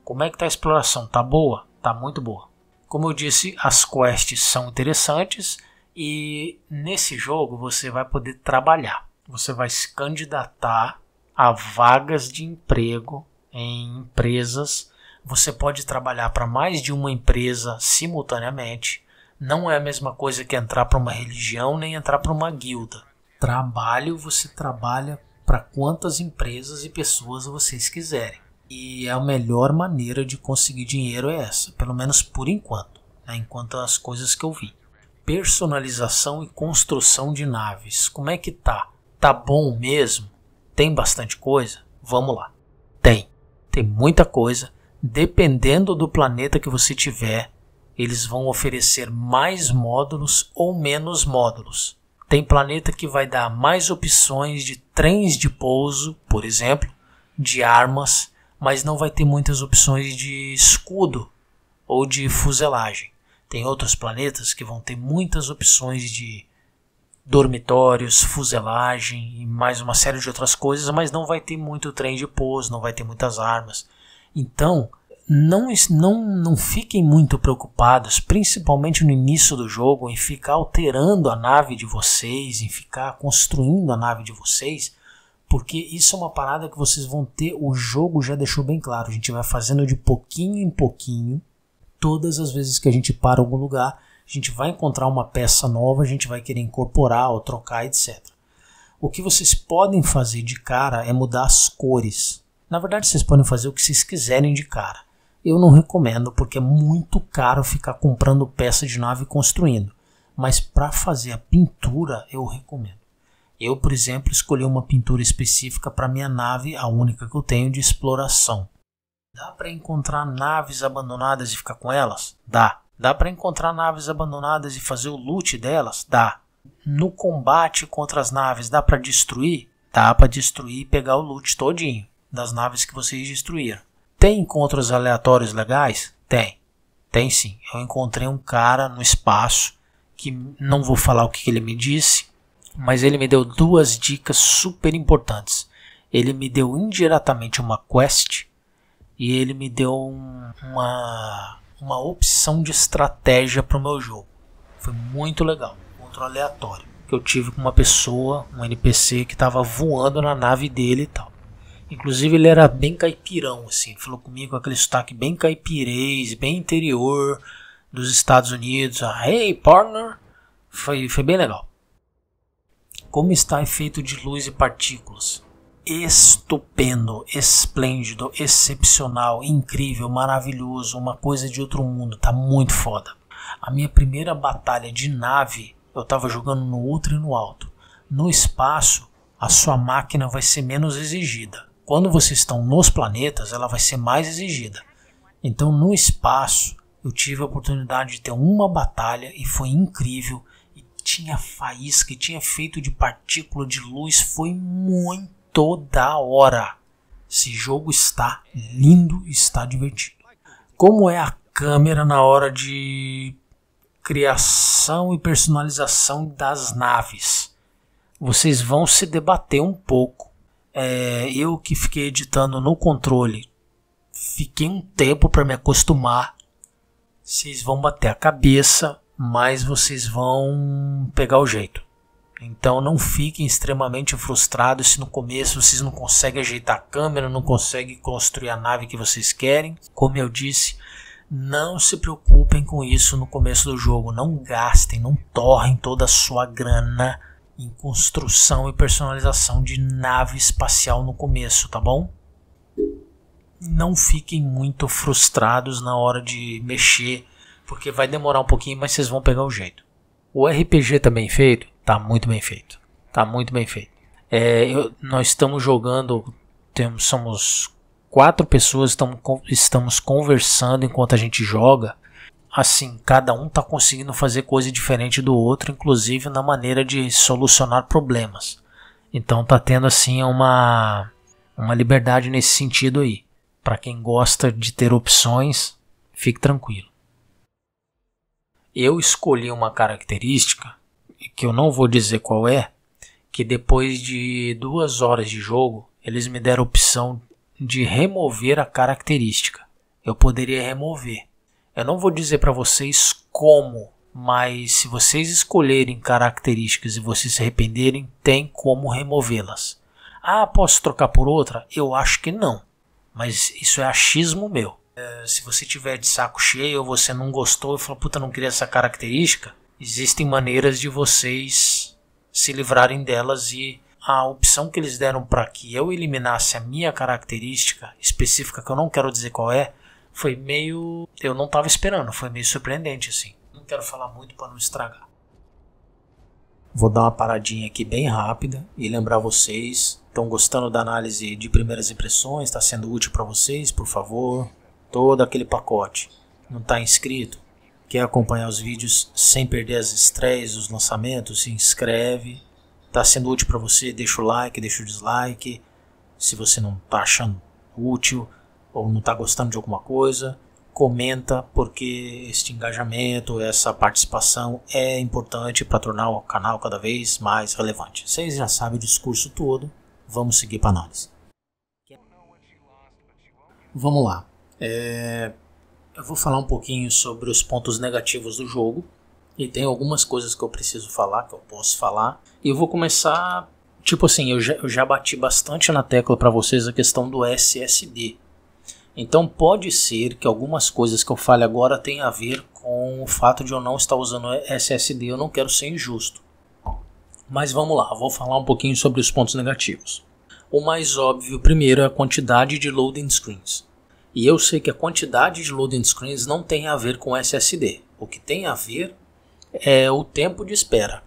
Como é que tá a exploração? Tá boa? Tá muito boa. Como eu disse, as quests são interessantes e nesse jogo você vai poder trabalhar. Você vai se candidatar a vagas de emprego em empresas. Você pode trabalhar para mais de uma empresa simultaneamente. Não é a mesma coisa que entrar para uma religião nem entrar para uma guilda. Trabalho você trabalha para quantas empresas e pessoas vocês quiserem. E a melhor maneira de conseguir dinheiro é essa, pelo menos por enquanto, né? enquanto as coisas que eu vi personalização e construção de naves. Como é que tá? Tá bom mesmo? Tem bastante coisa? Vamos lá. Tem. Tem muita coisa. Dependendo do planeta que você tiver, eles vão oferecer mais módulos ou menos módulos. Tem planeta que vai dar mais opções de trens de pouso, por exemplo, de armas, mas não vai ter muitas opções de escudo ou de fuselagem. Tem outros planetas que vão ter muitas opções de dormitórios, fuselagem e mais uma série de outras coisas, mas não vai ter muito trem de pouso, não vai ter muitas armas. Então, não, não, não fiquem muito preocupados, principalmente no início do jogo, em ficar alterando a nave de vocês, em ficar construindo a nave de vocês, porque isso é uma parada que vocês vão ter. O jogo já deixou bem claro, a gente vai fazendo de pouquinho em pouquinho todas as vezes que a gente para em algum lugar, a gente vai encontrar uma peça nova, a gente vai querer incorporar ou trocar, etc. O que vocês podem fazer de cara é mudar as cores. Na verdade, vocês podem fazer o que vocês quiserem de cara. Eu não recomendo porque é muito caro ficar comprando peça de nave e construindo, mas para fazer a pintura eu recomendo. Eu, por exemplo, escolhi uma pintura específica para minha nave, a única que eu tenho de exploração. Dá para encontrar naves abandonadas e ficar com elas? Dá. Dá para encontrar naves abandonadas e fazer o loot delas? Dá. No combate contra as naves, dá para destruir? Dá para destruir e pegar o loot todinho das naves que vocês destruíram. Tem encontros aleatórios legais? Tem. Tem sim. Eu encontrei um cara no espaço que não vou falar o que ele me disse, mas ele me deu duas dicas super importantes. Ele me deu indiretamente uma quest e ele me deu um, uma, uma opção de estratégia para o meu jogo. Foi muito legal, outro aleatório que eu tive com uma pessoa, um NPC que estava voando na nave dele e tal. Inclusive ele era bem caipirão, assim, falou comigo com aquele sotaque bem caipirês, bem interior dos Estados Unidos. Ah, hey partner, foi, foi bem legal. Como está efeito de luz e partículas? estupendo, esplêndido, excepcional, incrível, maravilhoso, uma coisa de outro mundo, tá muito foda. A minha primeira batalha de nave, eu tava jogando no ultra e no alto. No espaço, a sua máquina vai ser menos exigida. Quando vocês estão nos planetas, ela vai ser mais exigida. Então, no espaço, eu tive a oportunidade de ter uma batalha e foi incrível. E tinha faísca, e tinha feito de partícula de luz, foi muito toda hora. Esse jogo está lindo, está divertido. Como é a câmera na hora de criação e personalização das naves? Vocês vão se debater um pouco. É, eu que fiquei editando no controle, fiquei um tempo para me acostumar. Vocês vão bater a cabeça, mas vocês vão pegar o jeito. Então não fiquem extremamente frustrados se no começo vocês não conseguem ajeitar a câmera, não conseguem construir a nave que vocês querem. Como eu disse, não se preocupem com isso no começo do jogo. Não gastem, não torrem toda a sua grana em construção e personalização de nave espacial no começo, tá bom? Não fiquem muito frustrados na hora de mexer, porque vai demorar um pouquinho, mas vocês vão pegar o jeito. O RPG também feito tá muito bem feito. Tá muito bem feito. É, eu, nós estamos jogando, temos, somos quatro pessoas, estamos, estamos conversando enquanto a gente joga. Assim, cada um tá conseguindo fazer coisa diferente do outro, inclusive na maneira de solucionar problemas. Então tá tendo assim uma uma liberdade nesse sentido aí. Para quem gosta de ter opções, fique tranquilo. Eu escolhi uma característica que eu não vou dizer qual é, que depois de duas horas de jogo, eles me deram a opção de remover a característica. Eu poderia remover. Eu não vou dizer para vocês como, mas se vocês escolherem características e vocês se arrependerem, tem como removê-las. Ah, posso trocar por outra? Eu acho que não, mas isso é achismo meu. É, se você tiver de saco cheio ou você não gostou e falou, puta, não queria essa característica, existem maneiras de vocês se livrarem delas e a opção que eles deram para que eu eliminasse a minha característica específica, que eu não quero dizer qual é, foi meio. Eu não estava esperando, foi meio surpreendente assim. Não quero falar muito para não estragar. Vou dar uma paradinha aqui bem rápida e lembrar vocês: estão gostando da análise de primeiras impressões? Está sendo útil para vocês? Por favor, todo aquele pacote. Não está inscrito? Quer acompanhar os vídeos sem perder as estreias, os lançamentos? Se inscreve. Tá sendo útil para você? Deixa o like, deixa o dislike. Se você não tá achando útil ou não tá gostando de alguma coisa, comenta porque este engajamento, essa participação é importante para tornar o canal cada vez mais relevante. Vocês já sabem o discurso todo, vamos seguir para análise. Vamos lá. É... Eu vou falar um pouquinho sobre os pontos negativos do jogo. E tem algumas coisas que eu preciso falar, que eu posso falar. E eu vou começar. Tipo assim, eu já, eu já bati bastante na tecla para vocês a questão do SSD. Então pode ser que algumas coisas que eu fale agora tenham a ver com o fato de eu não estar usando SSD. Eu não quero ser injusto. Mas vamos lá, vou falar um pouquinho sobre os pontos negativos. O mais óbvio primeiro é a quantidade de loading screens. E eu sei que a quantidade de loading screens não tem a ver com SSD. O que tem a ver é o tempo de espera.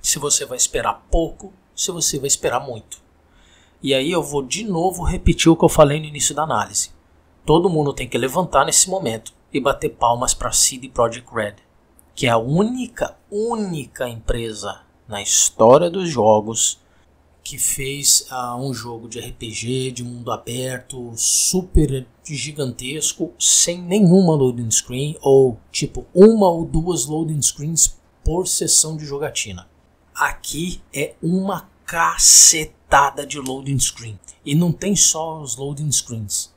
Se você vai esperar pouco, se você vai esperar muito. E aí eu vou de novo repetir o que eu falei no início da análise. Todo mundo tem que levantar nesse momento e bater palmas para CD Projekt Red, que é a única, única empresa na história dos jogos que fez ah, um jogo de RPG de mundo aberto super gigantesco, sem nenhuma loading screen, ou tipo uma ou duas loading screens por sessão de jogatina. Aqui é uma cacetada de loading screen. E não tem só os loading screens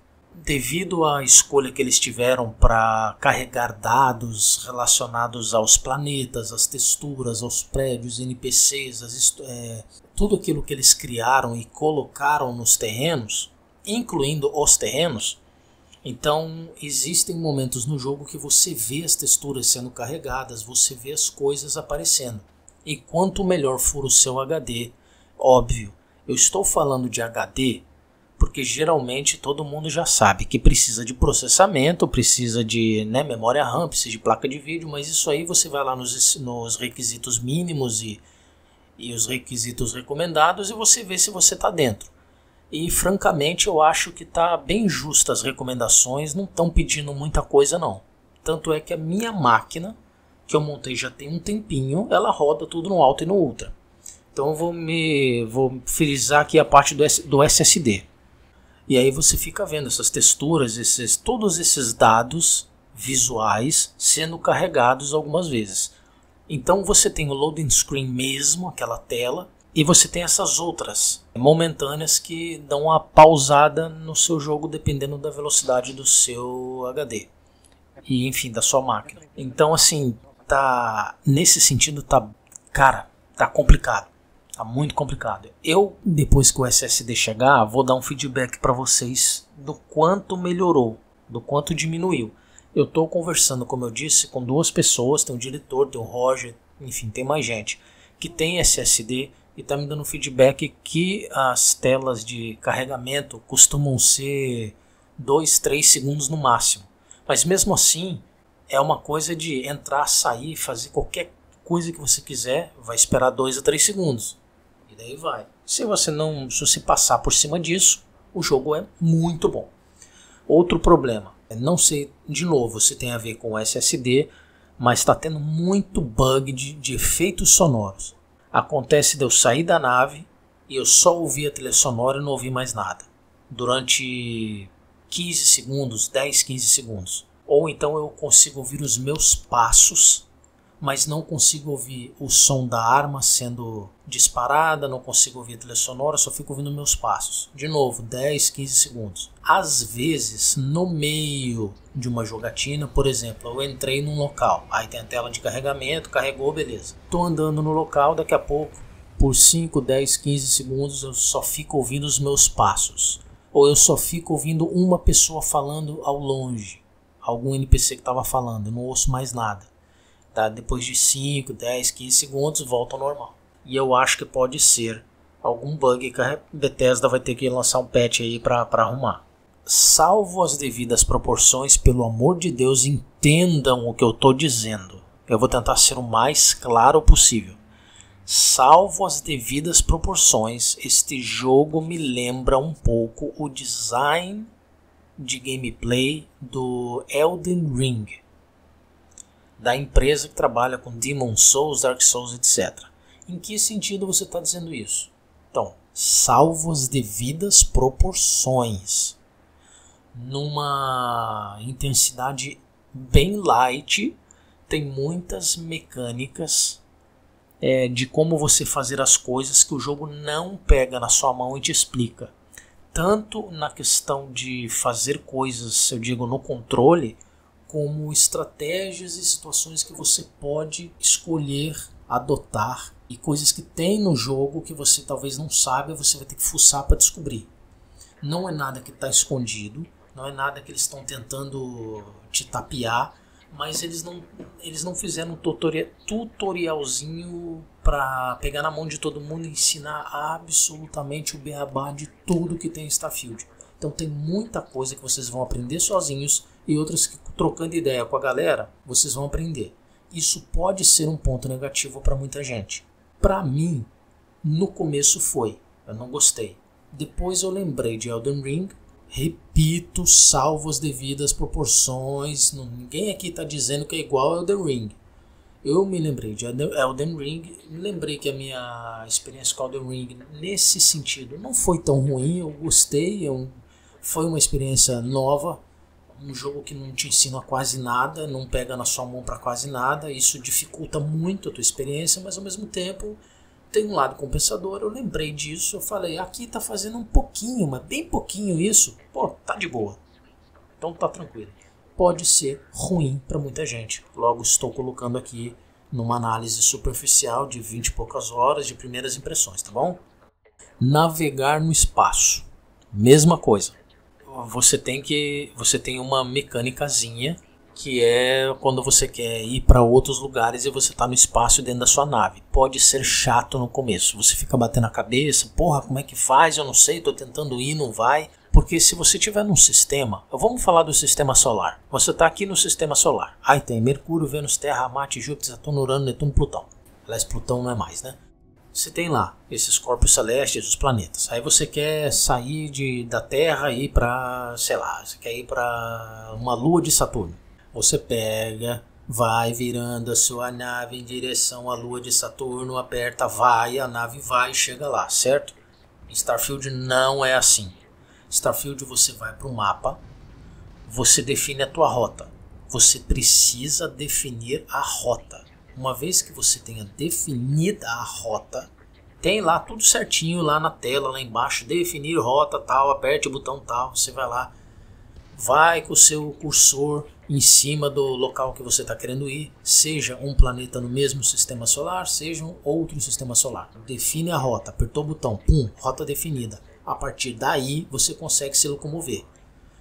devido à escolha que eles tiveram para carregar dados relacionados aos planetas, às texturas, aos prédios, NPCs, é, tudo aquilo que eles criaram e colocaram nos terrenos, incluindo os terrenos. Então, existem momentos no jogo que você vê as texturas sendo carregadas, você vê as coisas aparecendo. E quanto melhor for o seu HD, óbvio, eu estou falando de HD porque geralmente todo mundo já sabe que precisa de processamento, precisa de né, memória RAM, precisa de placa de vídeo, mas isso aí você vai lá nos, nos requisitos mínimos e, e os requisitos recomendados e você vê se você está dentro. E francamente eu acho que está bem justa as recomendações, não estão pedindo muita coisa não. Tanto é que a minha máquina, que eu montei já tem um tempinho, ela roda tudo no alto e no ultra. Então vou me vou frisar aqui a parte do, do SSD. E aí você fica vendo essas texturas, esses, todos esses dados visuais sendo carregados algumas vezes. Então você tem o loading screen mesmo, aquela tela, e você tem essas outras momentâneas que dão uma pausada no seu jogo dependendo da velocidade do seu HD e enfim da sua máquina. Então assim tá nesse sentido tá cara tá complicado. Tá muito complicado. Eu, depois que o SSD chegar, vou dar um feedback para vocês do quanto melhorou, do quanto diminuiu. Eu estou conversando, como eu disse, com duas pessoas, tem um diretor, tem o Roger, enfim, tem mais gente que tem SSD e tá me dando feedback que as telas de carregamento costumam ser 2, 3 segundos no máximo. Mas mesmo assim, é uma coisa de entrar, sair, fazer qualquer coisa que você quiser, vai esperar 2 a 3 segundos. E daí vai. Se você não se você passar por cima disso, o jogo é muito bom. Outro problema, é não sei de novo se tem a ver com SSD, mas está tendo muito bug de, de efeitos sonoros. Acontece de eu sair da nave e eu só ouvi a trilha sonora e não ouvi mais nada. Durante 15 segundos, 10, 15 segundos. Ou então eu consigo ouvir os meus passos mas não consigo ouvir o som da arma sendo disparada, não consigo ouvir a trilha sonora, só fico ouvindo meus passos. De novo, 10, 15 segundos. Às vezes, no meio de uma jogatina, por exemplo, eu entrei num local, aí tem a tela de carregamento, carregou, beleza. Tô andando no local, daqui a pouco, por 5, 10, 15 segundos, eu só fico ouvindo os meus passos. Ou eu só fico ouvindo uma pessoa falando ao longe, algum NPC que estava falando, eu não ouço mais nada Tá? Depois de 5, 10, 15 segundos volta ao normal. E eu acho que pode ser algum bug que a Bethesda vai ter que lançar um patch aí para arrumar. Salvo as devidas proporções, pelo amor de Deus, entendam o que eu estou dizendo. Eu vou tentar ser o mais claro possível. Salvo as devidas proporções, este jogo me lembra um pouco o design de gameplay do Elden Ring da empresa que trabalha com Demon Souls, Dark Souls, etc. Em que sentido você está dizendo isso? Então, salvo as devidas proporções, numa intensidade bem light, tem muitas mecânicas é, de como você fazer as coisas que o jogo não pega na sua mão e te explica. Tanto na questão de fazer coisas, eu digo, no controle, como estratégias e situações que você pode escolher adotar e coisas que tem no jogo que você talvez não saiba, você vai ter que fuçar para descobrir. Não é nada que está escondido, não é nada que eles estão tentando te tapear, mas eles não, eles não fizeram um tutorial tutorialzinho para pegar na mão de todo mundo e ensinar absolutamente o beabá de tudo que tem em Starfield. Então tem muita coisa que vocês vão aprender sozinhos e outras que trocando ideia com a galera vocês vão aprender. Isso pode ser um ponto negativo para muita gente. Para mim, no começo foi, eu não gostei. Depois eu lembrei de Elden Ring, repito, salvo as devidas proporções, ninguém aqui está dizendo que é igual Elden Ring. Eu me lembrei de Elden Ring, lembrei que a minha experiência com Elden Ring nesse sentido não foi tão ruim, eu gostei, eu, é foi uma experiência nova, um jogo que não te ensina quase nada, não pega na sua mão para quase nada, isso dificulta muito a tua experiência, mas ao mesmo tempo tem um lado compensador. Eu lembrei disso, eu falei, aqui tá fazendo um pouquinho, mas bem pouquinho isso. Pô, tá de boa. Então tá tranquilo. Pode ser ruim para muita gente. Logo estou colocando aqui numa análise superficial de 20 e poucas horas de primeiras impressões, tá bom? Navegar no espaço. Mesma coisa você tem que você tem uma mecânicazinha que é quando você quer ir para outros lugares e você está no espaço dentro da sua nave. Pode ser chato no começo. Você fica batendo a cabeça, porra, como é que faz? Eu não sei, estou tentando ir, não vai. Porque se você tiver num sistema, vamos falar do sistema solar. Você está aqui no sistema solar. Aí tem Mercúrio, Vênus, Terra, Marte, Júpiter, Saturno, Urano, Netuno, Plutão. Aliás, Plutão não é mais, né? Você tem lá esses corpos celestes, os planetas. Aí você quer sair de, da Terra e ir para, sei lá, você quer ir para uma lua de Saturno. Você pega, vai virando a sua nave em direção à lua de Saturno, aperta, vai, a nave vai e chega lá, certo? Starfield não é assim. Starfield você vai para o mapa, você define a tua rota. Você precisa definir a rota uma vez que você tenha definida a rota, tem lá tudo certinho lá na tela, lá embaixo, definir rota tal, aperte o botão tal, você vai lá, vai com o seu cursor em cima do local que você está querendo ir, seja um planeta no mesmo sistema solar, seja um outro sistema solar. Define a rota, apertou o botão, pum, rota definida. A partir daí você consegue se locomover.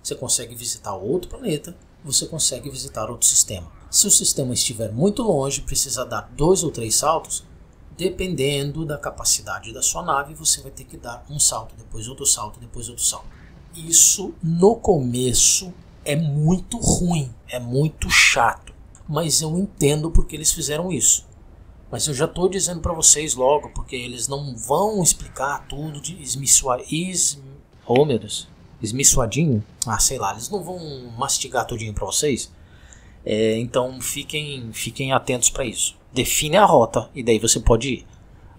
Você consegue visitar outro planeta, você consegue visitar outro sistema. Se o sistema estiver muito longe, precisa dar dois ou três saltos, dependendo da capacidade da sua nave, você vai ter que dar um salto, depois outro salto, depois outro salto. Isso no começo é muito ruim, é muito chato, mas eu entendo porque eles fizeram isso. Mas eu já estou dizendo para vocês logo, porque eles não vão explicar tudo de esmiçoadinho. Oh, Esmiçoadinho? Ah, sei lá, eles não vão mastigar tudinho para vocês é, então fiquem, fiquem atentos para isso. Define a rota e daí você pode ir.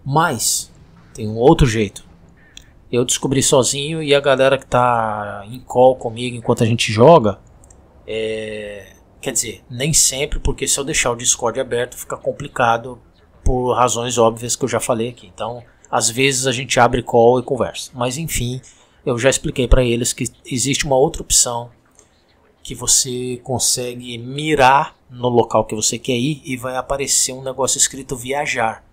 Mas tem um outro jeito. Eu descobri sozinho e a galera que tá em call comigo enquanto a gente joga. É, quer dizer, nem sempre, porque se eu deixar o Discord aberto fica complicado por razões óbvias que eu já falei aqui. Então, às vezes a gente abre call e conversa. Mas enfim, eu já expliquei para eles que existe uma outra opção que você consegue mirar no local que você quer ir e vai aparecer um negócio escrito viajar.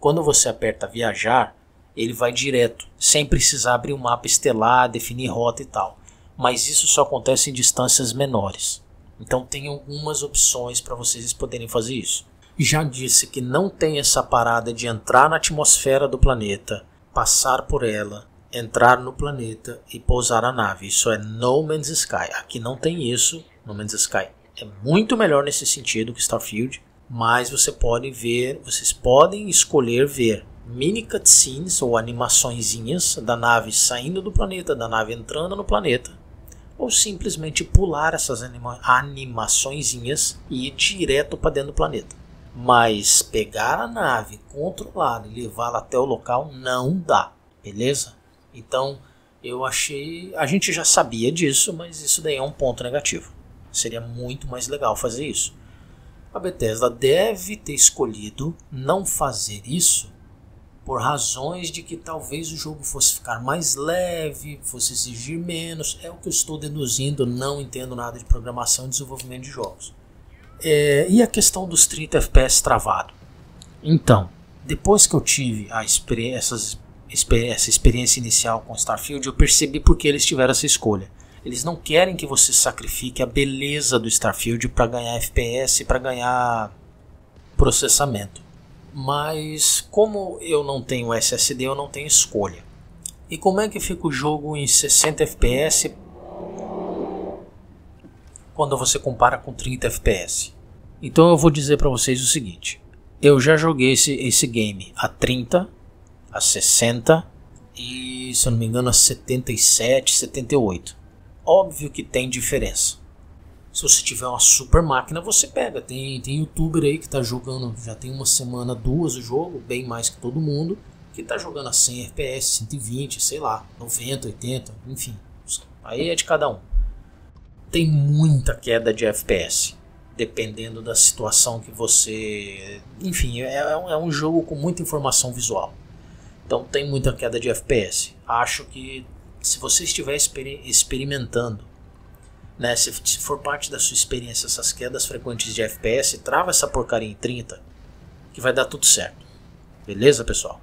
Quando você aperta viajar, ele vai direto, sem precisar abrir um mapa estelar, definir rota e tal. Mas isso só acontece em distâncias menores. Então tem algumas opções para vocês poderem fazer isso. Já disse que não tem essa parada de entrar na atmosfera do planeta, passar por ela, entrar no planeta e pousar a nave. Isso é No Man's Sky. Aqui não tem isso. No Man's Sky é muito melhor nesse sentido que Starfield, mas você pode ver, vocês podem escolher ver mini cutscenes ou animaçõezinhas da nave saindo do planeta, da nave entrando no planeta, ou simplesmente pular essas anima animaçõezinhas e ir direto para dentro do planeta. Mas pegar a nave, controlá-la e levá-la até o local não dá, beleza? Então, eu achei. A gente já sabia disso, mas isso daí é um ponto negativo. Seria muito mais legal fazer isso. A Bethesda deve ter escolhido não fazer isso por razões de que talvez o jogo fosse ficar mais leve, fosse exigir menos. É o que eu estou deduzindo, não entendo nada de programação e desenvolvimento de jogos. É, e a questão dos 30 FPS travado. Então, depois que eu tive a experiência, essas essa experiência inicial com Starfield, eu percebi porque eles tiveram essa escolha. Eles não querem que você sacrifique a beleza do Starfield para ganhar FPS, para ganhar processamento. Mas como eu não tenho SSD, eu não tenho escolha. E como é que fica o jogo em 60 FPS quando você compara com 30 FPS? Então eu vou dizer para vocês o seguinte: eu já joguei esse, esse game a 30 a 60 e, se eu não me engano, a 77, 78. Óbvio que tem diferença. Se você tiver uma super máquina, você pega. Tem, tem youtuber aí que está jogando, já tem uma semana, duas o jogo, bem mais que todo mundo, que está jogando a 100 FPS, 120, sei lá, 90, 80, enfim. Aí é de cada um. Tem muita queda de FPS, dependendo da situação que você. Enfim, é, é um é jogo com muita informação visual. Então tem muita queda de FPS. Acho que se você estiver exper experimentando, né, se, se, for parte da sua experiência essas quedas frequentes de FPS, trava essa porcaria em 30 que vai dar tudo certo. Beleza, pessoal?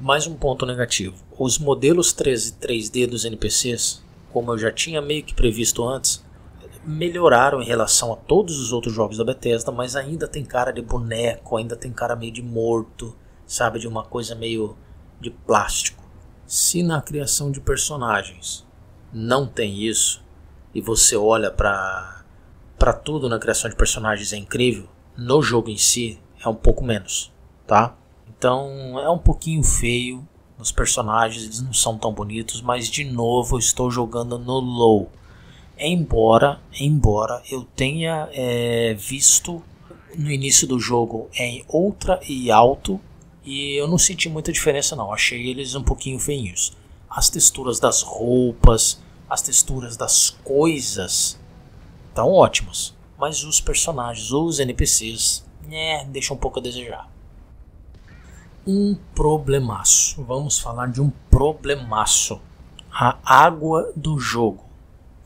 Mais um ponto negativo. Os modelos 3D dos NPCs, como eu já tinha meio que previsto antes, melhoraram em relação a todos os outros jogos da Bethesda, mas ainda tem cara de boneco, ainda tem cara meio de morto, sabe, de uma coisa meio de plástico. Se na criação de personagens não tem isso, e você olha para para tudo na criação de personagens é incrível, no jogo em si é um pouco menos, tá? Então é um pouquinho feio os personagens, eles não são tão bonitos, mas de novo estou jogando no low. Embora, embora eu tenha é, visto no início do jogo em ultra e alto e eu não senti muita diferença não, achei eles um pouquinho feinhos. As texturas das roupas, as texturas das coisas estão ótimas, mas os personagens, os NPCs, né, deixam um pouco a desejar. Um problemaço, vamos falar de um problemaço. A água do jogo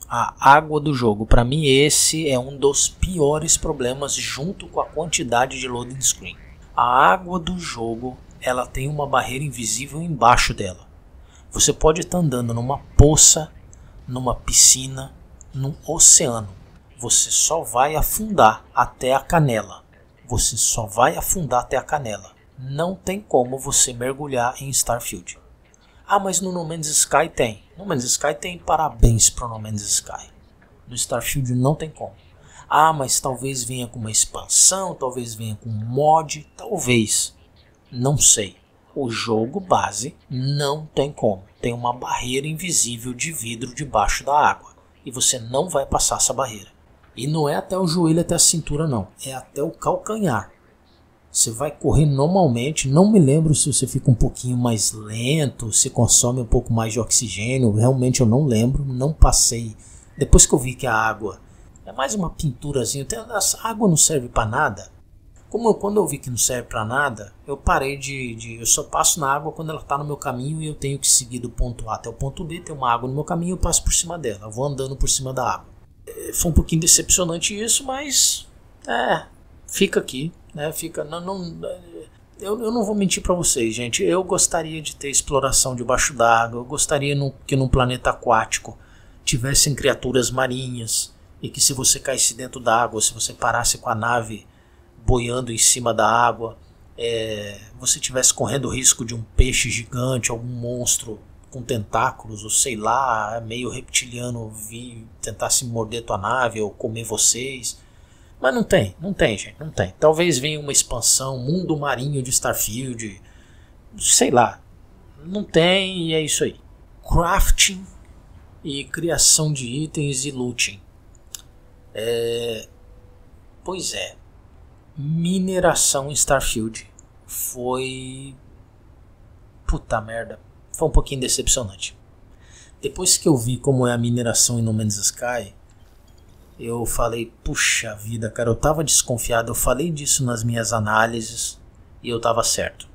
a água do jogo. Para mim, esse é um dos piores problemas, junto com a quantidade de loading screen. A água do jogo, ela tem uma barreira invisível embaixo dela. Você pode estar andando numa poça, numa piscina, num oceano. Você só vai afundar até a canela. Você só vai afundar até a canela. Não tem como você mergulhar em Starfield. Ah, mas no No Man's Sky tem. No Man's Sky tem. Parabéns pro No Man's Sky. No Starfield não tem como. Ah, mas talvez venha com uma expansão, talvez venha com um mod, talvez. Não sei. O jogo base não tem como. Tem uma barreira invisível de vidro debaixo da água e você não vai passar essa barreira. E não é até o joelho até a cintura não, é até o calcanhar. Você vai correr normalmente, não me lembro se você fica um pouquinho mais lento, se consome um pouco mais de oxigênio, realmente eu não lembro, não passei. Depois que eu vi que a água é mais uma pinturazinha. A água não serve para nada. Como eu, quando eu vi que não serve para nada, eu parei de, de, Eu só passo na água quando ela está no meu caminho e eu tenho que seguir do ponto A até o ponto B. Tem uma água no meu caminho eu passo por cima dela. Eu vou andando por cima da água. É, foi um pouquinho decepcionante isso, mas. É. Fica aqui, né? Fica. Não, não, eu, eu não vou mentir para vocês, gente. Eu gostaria de ter exploração debaixo d'água. Eu gostaria no, que num planeta aquático tivessem criaturas marinhas e que se você caísse dentro da água, se você parasse com a nave boiando em cima da água, é, você tivesse correndo o risco de um peixe gigante, algum monstro com tentáculos, ou sei lá, meio reptiliano vir tentasse morder tua nave ou comer vocês. Mas não tem, não tem, gente, não tem. Talvez venha uma expansão, mundo marinho de Starfield, sei lá. Não tem e é isso aí. Crafting e criação de itens e looting. É... Pois é. Mineração em Starfield foi. Puta merda. Foi um pouquinho decepcionante. Depois que eu vi como é a mineração em No Man's Sky, eu falei, puxa vida, cara, eu tava desconfiado, eu falei disso nas minhas análises e eu tava certo.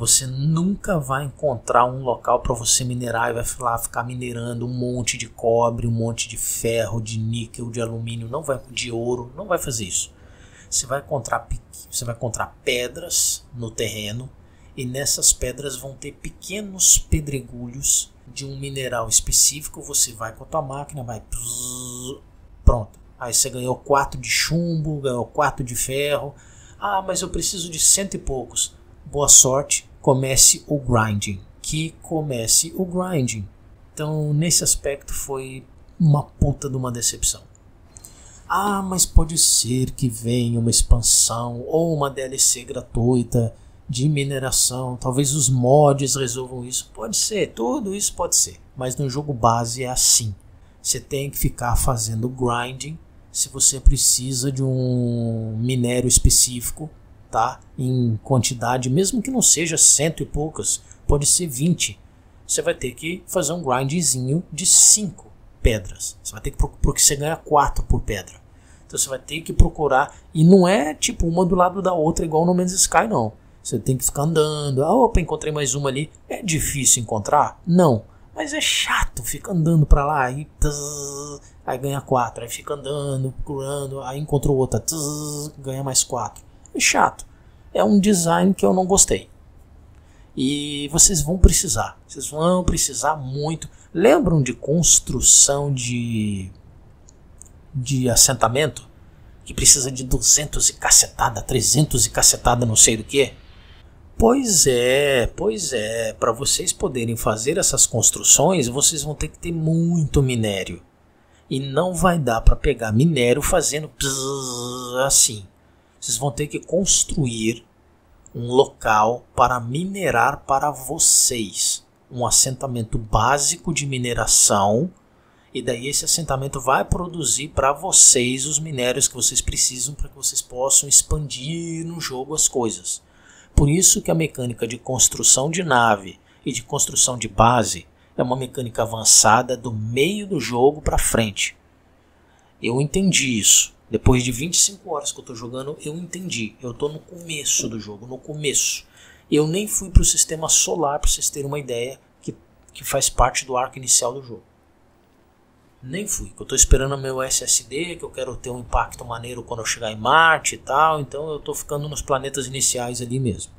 Você nunca vai encontrar um local para você minerar e vai lá ficar minerando um monte de cobre, um monte de ferro, de níquel, de alumínio, não vai de ouro, não vai fazer isso. Você vai encontrar você vai encontrar pedras no terreno e nessas pedras vão ter pequenos pedregulhos de um mineral específico. Você vai com a tua máquina, vai pronto. Aí você ganhou 4 de chumbo, ganhou 4 de ferro. Ah, mas eu preciso de cento e poucos. Boa sorte, comece o grinding, que comece o grinding. Então, nesse aspecto foi uma puta de uma decepção. Ah, mas pode ser que venha uma expansão ou uma DLC gratuita de mineração, talvez os mods resolvam isso. Pode ser, tudo isso pode ser. Mas no jogo base é assim. Você tem que ficar fazendo grinding se você precisa de um minério específico aumentar tá em quantidade, mesmo que não seja cento e poucas, pode ser 20. Você vai ter que fazer um grindzinho de 5 pedras. Você vai ter que porque você ganha 4 por pedra. Então você vai ter que procurar e não é tipo uma do lado da outra igual no Man's Sky não. Você tem que ficar andando. Ah, opa, encontrei mais uma ali. É difícil encontrar? Não. Mas é chato, fica andando pra lá e aí ganha quatro. aí fica andando, procurando, aí encontrou outra, ganha mais quatro chato. É um design que eu não gostei. E vocês vão precisar, vocês vão precisar muito. Lembram de construção de de assentamento que precisa de 200 e cacetada, 300 e cacetada, não sei do que? Pois é, pois é, para vocês poderem fazer essas construções, vocês vão ter que ter muito minério. E não vai dar para pegar minério fazendo assim vocês vão ter que construir um local para minerar para vocês, um assentamento básico de mineração, e daí esse assentamento vai produzir para vocês os minérios que vocês precisam para que vocês possam expandir no jogo as coisas. Por isso que a mecânica de construção de nave e de construção de base é uma mecânica avançada do meio do jogo para frente. Eu entendi isso. Depois de 25 horas que eu tô jogando, eu entendi. Eu tô no começo do jogo, no começo. Eu nem fui pro sistema solar, para vocês terem uma ideia, que, que faz parte do arco inicial do jogo. Nem fui, eu tô esperando meu SSD, que eu quero ter um impacto maneiro quando eu chegar em Marte e tal, então eu tô ficando nos planetas iniciais ali mesmo.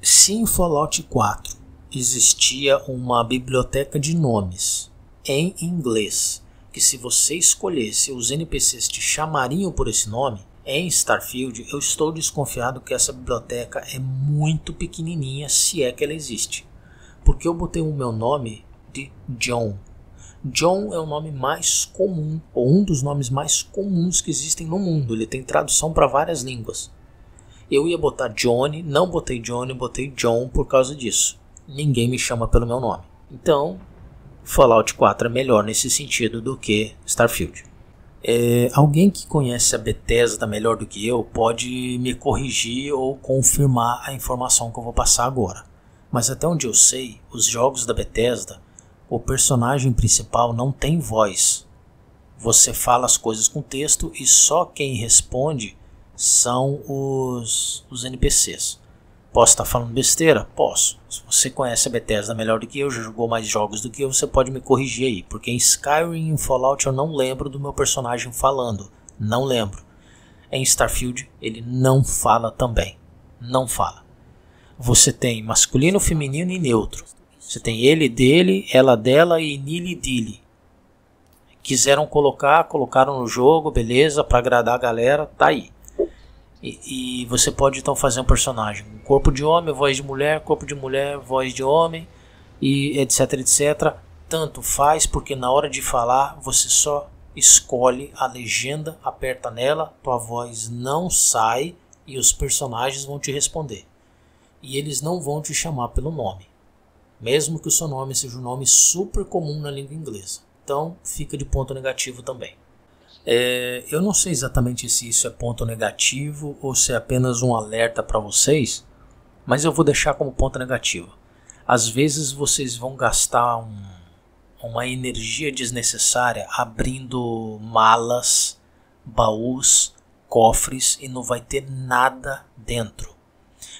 Se em Fallout 4 existia uma biblioteca de nomes em inglês que se você escolhesse os NPCs te chamariam por esse nome, em Starfield, eu estou desconfiado que essa biblioteca é muito pequenininha, se é que ela existe. Porque eu botei o meu nome de John. John é o nome mais comum, ou um dos nomes mais comuns que existem no mundo. Ele tem tradução para várias línguas. Eu ia botar Johnny, não botei Johnny, botei John por causa disso. Ninguém me chama pelo meu nome. Então, Fallout 4 é melhor nesse sentido do que Starfield. É, alguém que conhece a Bethesda melhor do que eu pode me corrigir ou confirmar a informação que eu vou passar agora. Mas até onde eu sei, os jogos da Bethesda, o personagem principal não tem voz. Você fala as coisas com texto e só quem responde são os, os NPCs. Posso estar falando besteira? Posso. Se você conhece a Bethesda melhor do que eu, já jogou mais jogos do que eu, você pode me corrigir aí. Porque em Skyrim e Fallout eu não lembro do meu personagem falando. Não lembro. Em Starfield ele não fala também. Não fala. Você tem masculino, feminino e neutro. Você tem ele, dele, ela, dela e nili, dili. Quiseram colocar, colocaram no jogo, beleza, para agradar a galera, tá aí. E, e, você pode então fazer um personagem, um corpo de homem, voz de mulher, corpo de mulher, voz de homem, e etc, etc. Tanto faz, porque na hora de falar você só escolhe a legenda, aperta nela, tua voz não sai e os personagens vão te responder. E eles não vão te chamar pelo nome, mesmo que o seu nome seja um nome super comum na língua inglesa. Então fica de ponto negativo também. É, eu não sei exatamente se isso é ponto negativo ou se é apenas um alerta para vocês, mas eu vou deixar como ponto negativo. Às vezes vocês vão gastar um, uma energia desnecessária abrindo malas, baús, cofres e não vai ter nada dentro.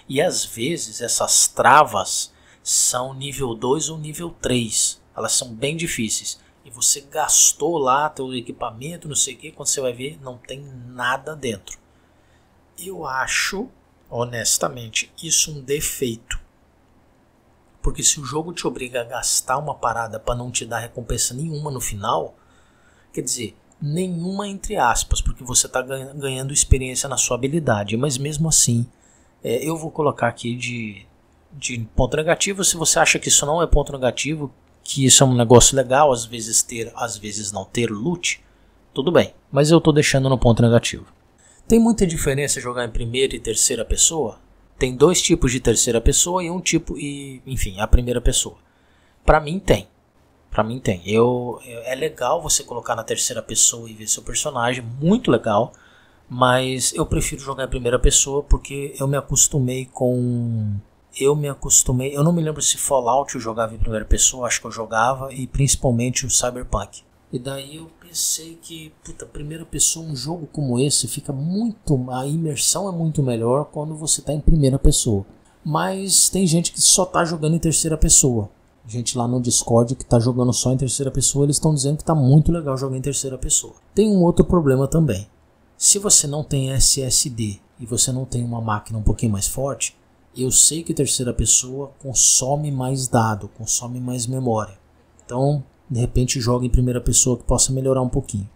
E às vezes essas travas são nível 2 ou nível 3. Elas são bem difíceis você gastou lá teu equipamento, não sei o que, quando você vai ver, não tem nada dentro. Eu acho, honestamente, isso um defeito. Porque se o jogo te obriga a gastar uma parada para não te dar recompensa nenhuma no final, quer dizer, nenhuma entre aspas, porque você está ganhando experiência na sua habilidade, mas mesmo assim, é, eu vou colocar aqui de, de ponto negativo. Se você acha que isso não é ponto negativo, que isso é um negócio legal, às vezes ter, às vezes não ter loot, tudo bem, mas eu estou deixando no ponto negativo. Tem muita diferença jogar em primeira e terceira pessoa? Tem dois tipos de terceira pessoa e um tipo e, enfim, a primeira pessoa. Para mim tem. Para mim tem. Eu é legal você colocar na terceira pessoa e ver seu personagem, muito legal, mas eu prefiro jogar em primeira pessoa porque eu me acostumei com eu me acostumei. Eu não me lembro se Fallout eu jogava em primeira pessoa, acho que eu jogava, e principalmente o Cyberpunk. E daí eu pensei que, puta, primeira pessoa, um jogo como esse fica muito. A imersão é muito melhor quando você está em primeira pessoa. Mas tem gente que só está jogando em terceira pessoa. Gente lá no Discord que está jogando só em terceira pessoa, eles estão dizendo que está muito legal jogar em terceira pessoa. Tem um outro problema também. Se você não tem SSD e você não tem uma máquina um pouquinho mais forte, eu sei que terceira pessoa consome mais dado, consome mais memória. Então, de repente, joga em primeira pessoa que possa melhorar um pouquinho.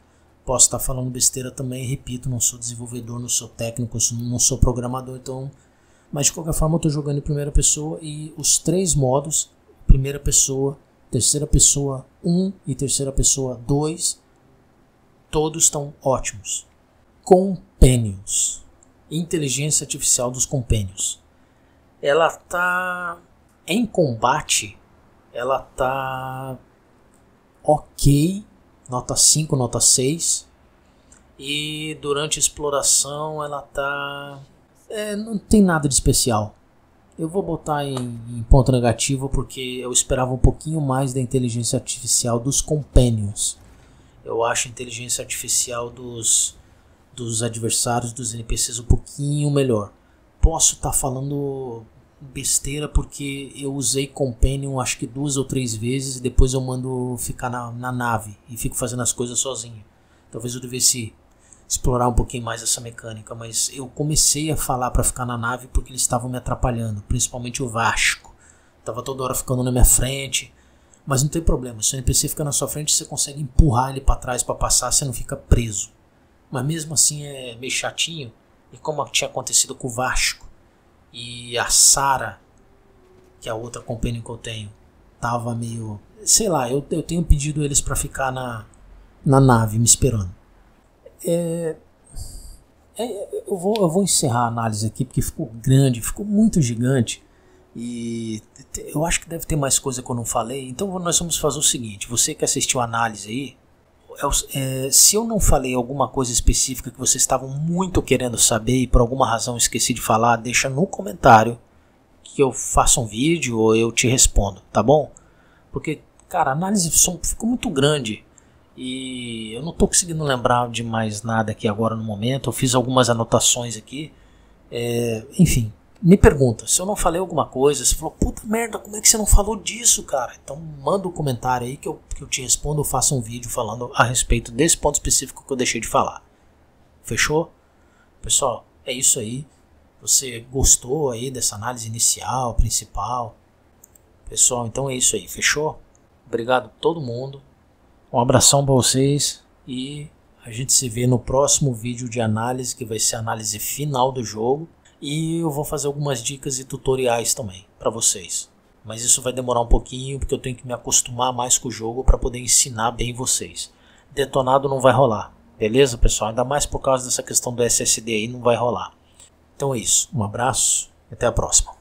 Posso estar falando besteira também, repito, não sou desenvolvedor, não sou técnico, não sou programador, então. Mas de qualquer forma, eu estou jogando em primeira pessoa e os três modos primeira pessoa, terceira pessoa 1 um, e terceira pessoa 2, todos estão ótimos. Companions. Inteligência artificial dos companions ela tá em combate, ela tá ok, nota 5, nota 6. E durante a exploração ela tá. É, não tem nada de especial. Eu vou botar em, em, ponto negativo porque eu esperava um pouquinho mais da inteligência artificial dos companions. Eu acho a inteligência artificial dos, dos adversários, dos NPCs, um pouquinho melhor posso estar tá falando besteira porque eu usei Companion acho que duas ou três vezes e depois eu mando ficar na, na nave e fico fazendo as coisas sozinho. Talvez eu devesse explorar um pouquinho mais essa mecânica, mas eu comecei a falar para ficar na nave porque eles estavam me atrapalhando, principalmente o Vasco. Tava toda hora ficando na minha frente, mas não tem problema, se o NPC fica na sua frente, você consegue empurrar ele para trás para passar, você não fica preso. Mas mesmo assim é meio chatinho e como tinha acontecido com o Vasco e a Sara, que é a outra companhia que eu tenho, tava meio, sei lá, eu, eu tenho pedido eles para ficar na na nave me esperando. É, é, eu, vou, eu vou encerrar a análise aqui porque ficou grande, ficou muito gigante. E eu acho que deve ter mais coisa que eu não falei. Então nós vamos fazer o seguinte: você que assistiu a análise aí, é, é, se eu não falei alguma coisa específica que vocês estavam muito querendo saber e por alguma razão esqueci de falar, deixa no comentário que eu faça um vídeo ou eu te respondo, tá bom? Porque, cara, a análise de som ficou muito grande e eu não estou conseguindo lembrar de mais nada aqui agora no momento. Eu fiz algumas anotações aqui, é, enfim me pergunta se eu não falei alguma coisa. Você falou, puta merda, como é que você não falou disso, cara? Então manda um comentário aí que eu, que eu te respondo ou faço um vídeo falando a respeito desse ponto específico que eu deixei de falar. Fechou? Pessoal, é isso aí. Você gostou aí dessa análise inicial, principal? Pessoal, então é isso aí. Fechou? Obrigado a todo mundo. Um abração para vocês e a gente se vê no próximo vídeo de análise, que vai ser a análise final do jogo e eu vou fazer algumas dicas e tutoriais também para vocês. Mas isso vai demorar um pouquinho porque eu tenho que me acostumar mais com o jogo para poder ensinar bem vocês. Detonado não vai rolar, beleza pessoal? Ainda mais por causa dessa questão do SSD aí, não vai rolar. Então é isso, um abraço e até a próxima.